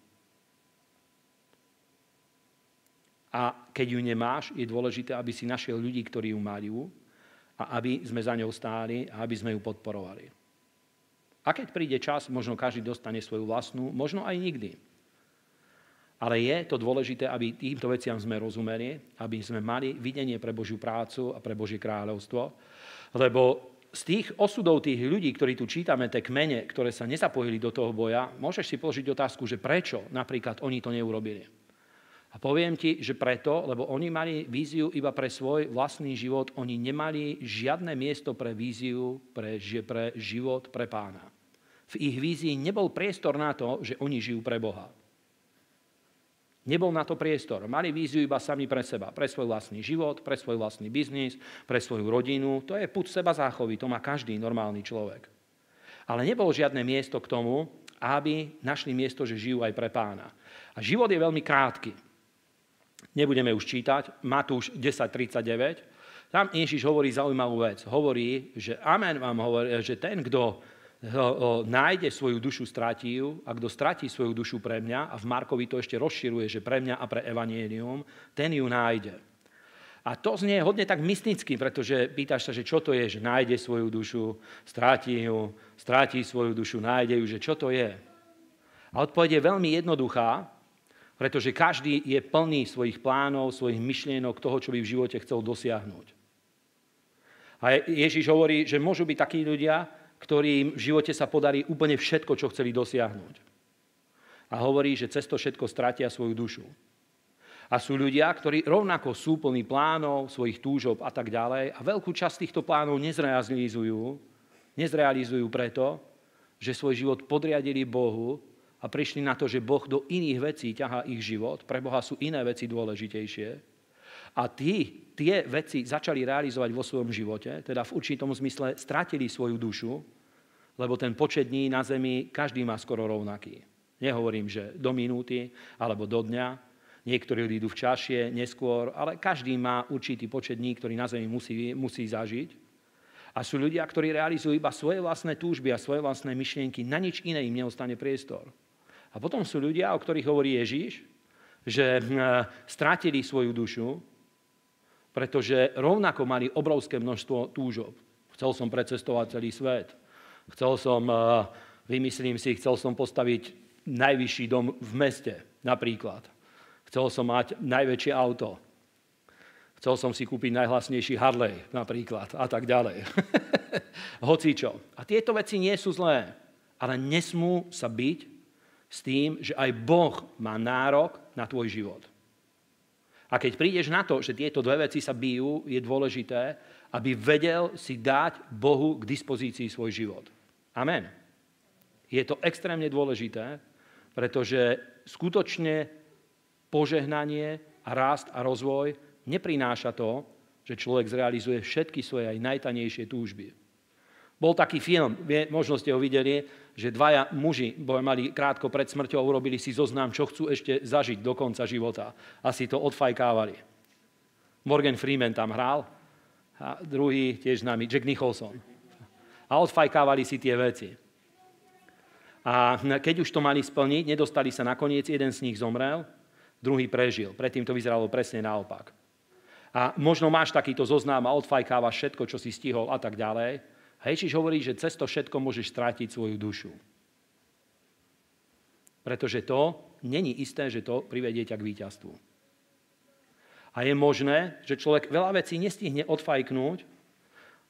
A keď ju nemáš, je dôležité, aby si našiel ľudí, ktorí ju majú a aby sme za ňou stáli a aby sme ju podporovali. A keď príde čas, možno každý dostane svoju vlastnú, možno aj nikdy. Ale je to dôležité, aby týmto veciam sme rozumeli, aby sme mali videnie pre Božiu prácu a pre Božie kráľovstvo. Lebo z tých osudov tých ľudí, ktorí tu čítame, tie kmene, ktoré sa nezapojili do toho boja, môžeš si položiť otázku, že prečo napríklad oni to neurobili. A poviem ti, že preto, lebo oni mali víziu iba pre svoj vlastný život, oni nemali žiadne miesto pre víziu, pre, pre život, pre pána v ich vízii nebol priestor na to, že oni žijú pre Boha. Nebol na to priestor. Mali víziu iba sami pre seba, pre svoj vlastný život, pre svoj vlastný biznis, pre svoju rodinu. To je put seba záchovy, to má každý normálny človek. Ale nebolo žiadne miesto k tomu, aby našli miesto, že žijú aj pre pána. A život je veľmi krátky. Nebudeme už čítať. Matúš 10.39. Tam Ježiš hovorí zaujímavú vec. Hovorí, že amen vám hovorí, že ten, kto nájde svoju dušu, stratí ju a kto stratí svoju dušu pre mňa, a v Markovi to ešte rozširuje, že pre mňa a pre Evangelium, ten ju nájde. A to znie hodne tak mystický, pretože pýtaš sa, že čo to je, že nájde svoju dušu, stráti ju, stráti svoju dušu, nájde ju, že čo to je. A odpoveď je veľmi jednoduchá, pretože každý je plný svojich plánov, svojich myšlienok, toho, čo by v živote chcel dosiahnuť. A Ježiš hovorí, že môžu byť takí ľudia, ktorým v živote sa podarí úplne všetko, čo chceli dosiahnuť. A hovorí, že cez to všetko stratia svoju dušu. A sú ľudia, ktorí rovnako sú plní plánov, svojich túžob a tak ďalej a veľkú časť týchto plánov nezrealizujú, nezrealizujú preto, že svoj život podriadili Bohu a prišli na to, že Boh do iných vecí ťahá ich život, pre Boha sú iné veci dôležitejšie a tí tie veci začali realizovať vo svojom živote, teda v určitom zmysle stratili svoju dušu, lebo ten počet dní na Zemi každý má skoro rovnaký. Nehovorím, že do minúty alebo do dňa, niektorí idú v čašie, neskôr, ale každý má určitý počet dní, ktorý na Zemi musí, musí zažiť. A sú ľudia, ktorí realizujú iba svoje vlastné túžby a svoje vlastné myšlienky, na nič iné im neostane priestor. A potom sú ľudia, o ktorých hovorí Ježíš, že eh, stratili svoju dušu, pretože rovnako mali obrovské množstvo túžob. Chcel som precestovať celý svet. Chcel som, eh, vymyslím si, chcel som postaviť najvyšší dom v meste napríklad. Chcel som mať najväčšie auto. Chcel som si kúpiť najhlasnejší Harley napríklad a tak ďalej. Hocičo. A tieto veci nie sú zlé, ale nesmú sa byť s tým, že aj Boh má nárok na tvoj život. A keď prídeš na to, že tieto dve veci sa bijú, je dôležité, aby vedel si dať Bohu k dispozícii svoj život. Amen. Je to extrémne dôležité, pretože skutočne požehnanie a rást a rozvoj neprináša to, že človek zrealizuje všetky svoje aj najtanejšie túžby. Bol taký film, možno ste ho videli, že dvaja muži boja mali krátko pred smrťou, urobili si zoznam, čo chcú ešte zažiť do konca života. A si to odfajkávali. Morgan Freeman tam hral a druhý tiež známy, Jack Nicholson. A odfajkávali si tie veci. A keď už to mali splniť, nedostali sa nakoniec, jeden z nich zomrel, druhý prežil. Predtým to vyzeralo presne naopak. A možno máš takýto zoznám a odfajkávaš všetko, čo si stihol a tak ďalej a Ježiš hovorí, že cez to všetko môžeš strátiť svoju dušu. Pretože to není isté, že to privedie ťa k víťazstvu. A je možné, že človek veľa vecí nestihne odfajknúť.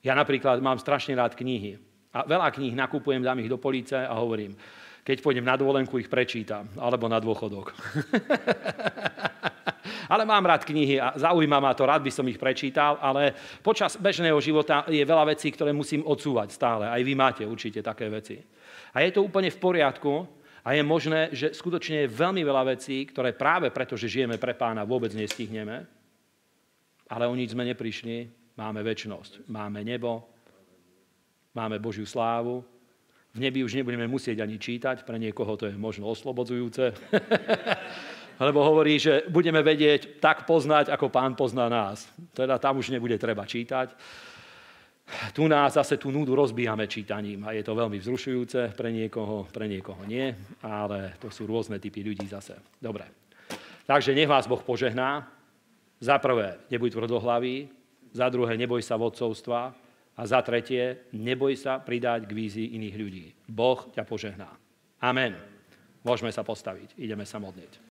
Ja napríklad mám strašne rád knihy. A veľa kníh nakupujem, dám ich do police a hovorím, keď pôjdem na dovolenku, ich prečítam. Alebo na dôchodok. Ale mám rád knihy a zaujíma ma to, rád by som ich prečítal, ale počas bežného života je veľa vecí, ktoré musím odsúvať stále. Aj vy máte určite také veci. A je to úplne v poriadku a je možné, že skutočne je veľmi veľa vecí, ktoré práve preto, že žijeme pre pána, vôbec nestihneme. Ale o nič sme neprišli. Máme väčnosť. Máme nebo. Máme Božiu slávu. V nebi už nebudeme musieť ani čítať, pre niekoho to je možno oslobodzujúce. lebo hovorí, že budeme vedieť tak poznať, ako pán pozná nás. Teda tam už nebude treba čítať. Tu nás zase tú núdu rozbíjame čítaním a je to veľmi vzrušujúce pre niekoho, pre niekoho nie, ale to sú rôzne typy ľudí zase. Dobre. Takže nech vás Boh požehná. Za prvé, nebuď tvrdohlavý. Za druhé, neboj sa vodcovstva. A za tretie, neboj sa pridať k vízi iných ľudí. Boh ťa požehná. Amen. Môžeme sa postaviť. Ideme sa modliť.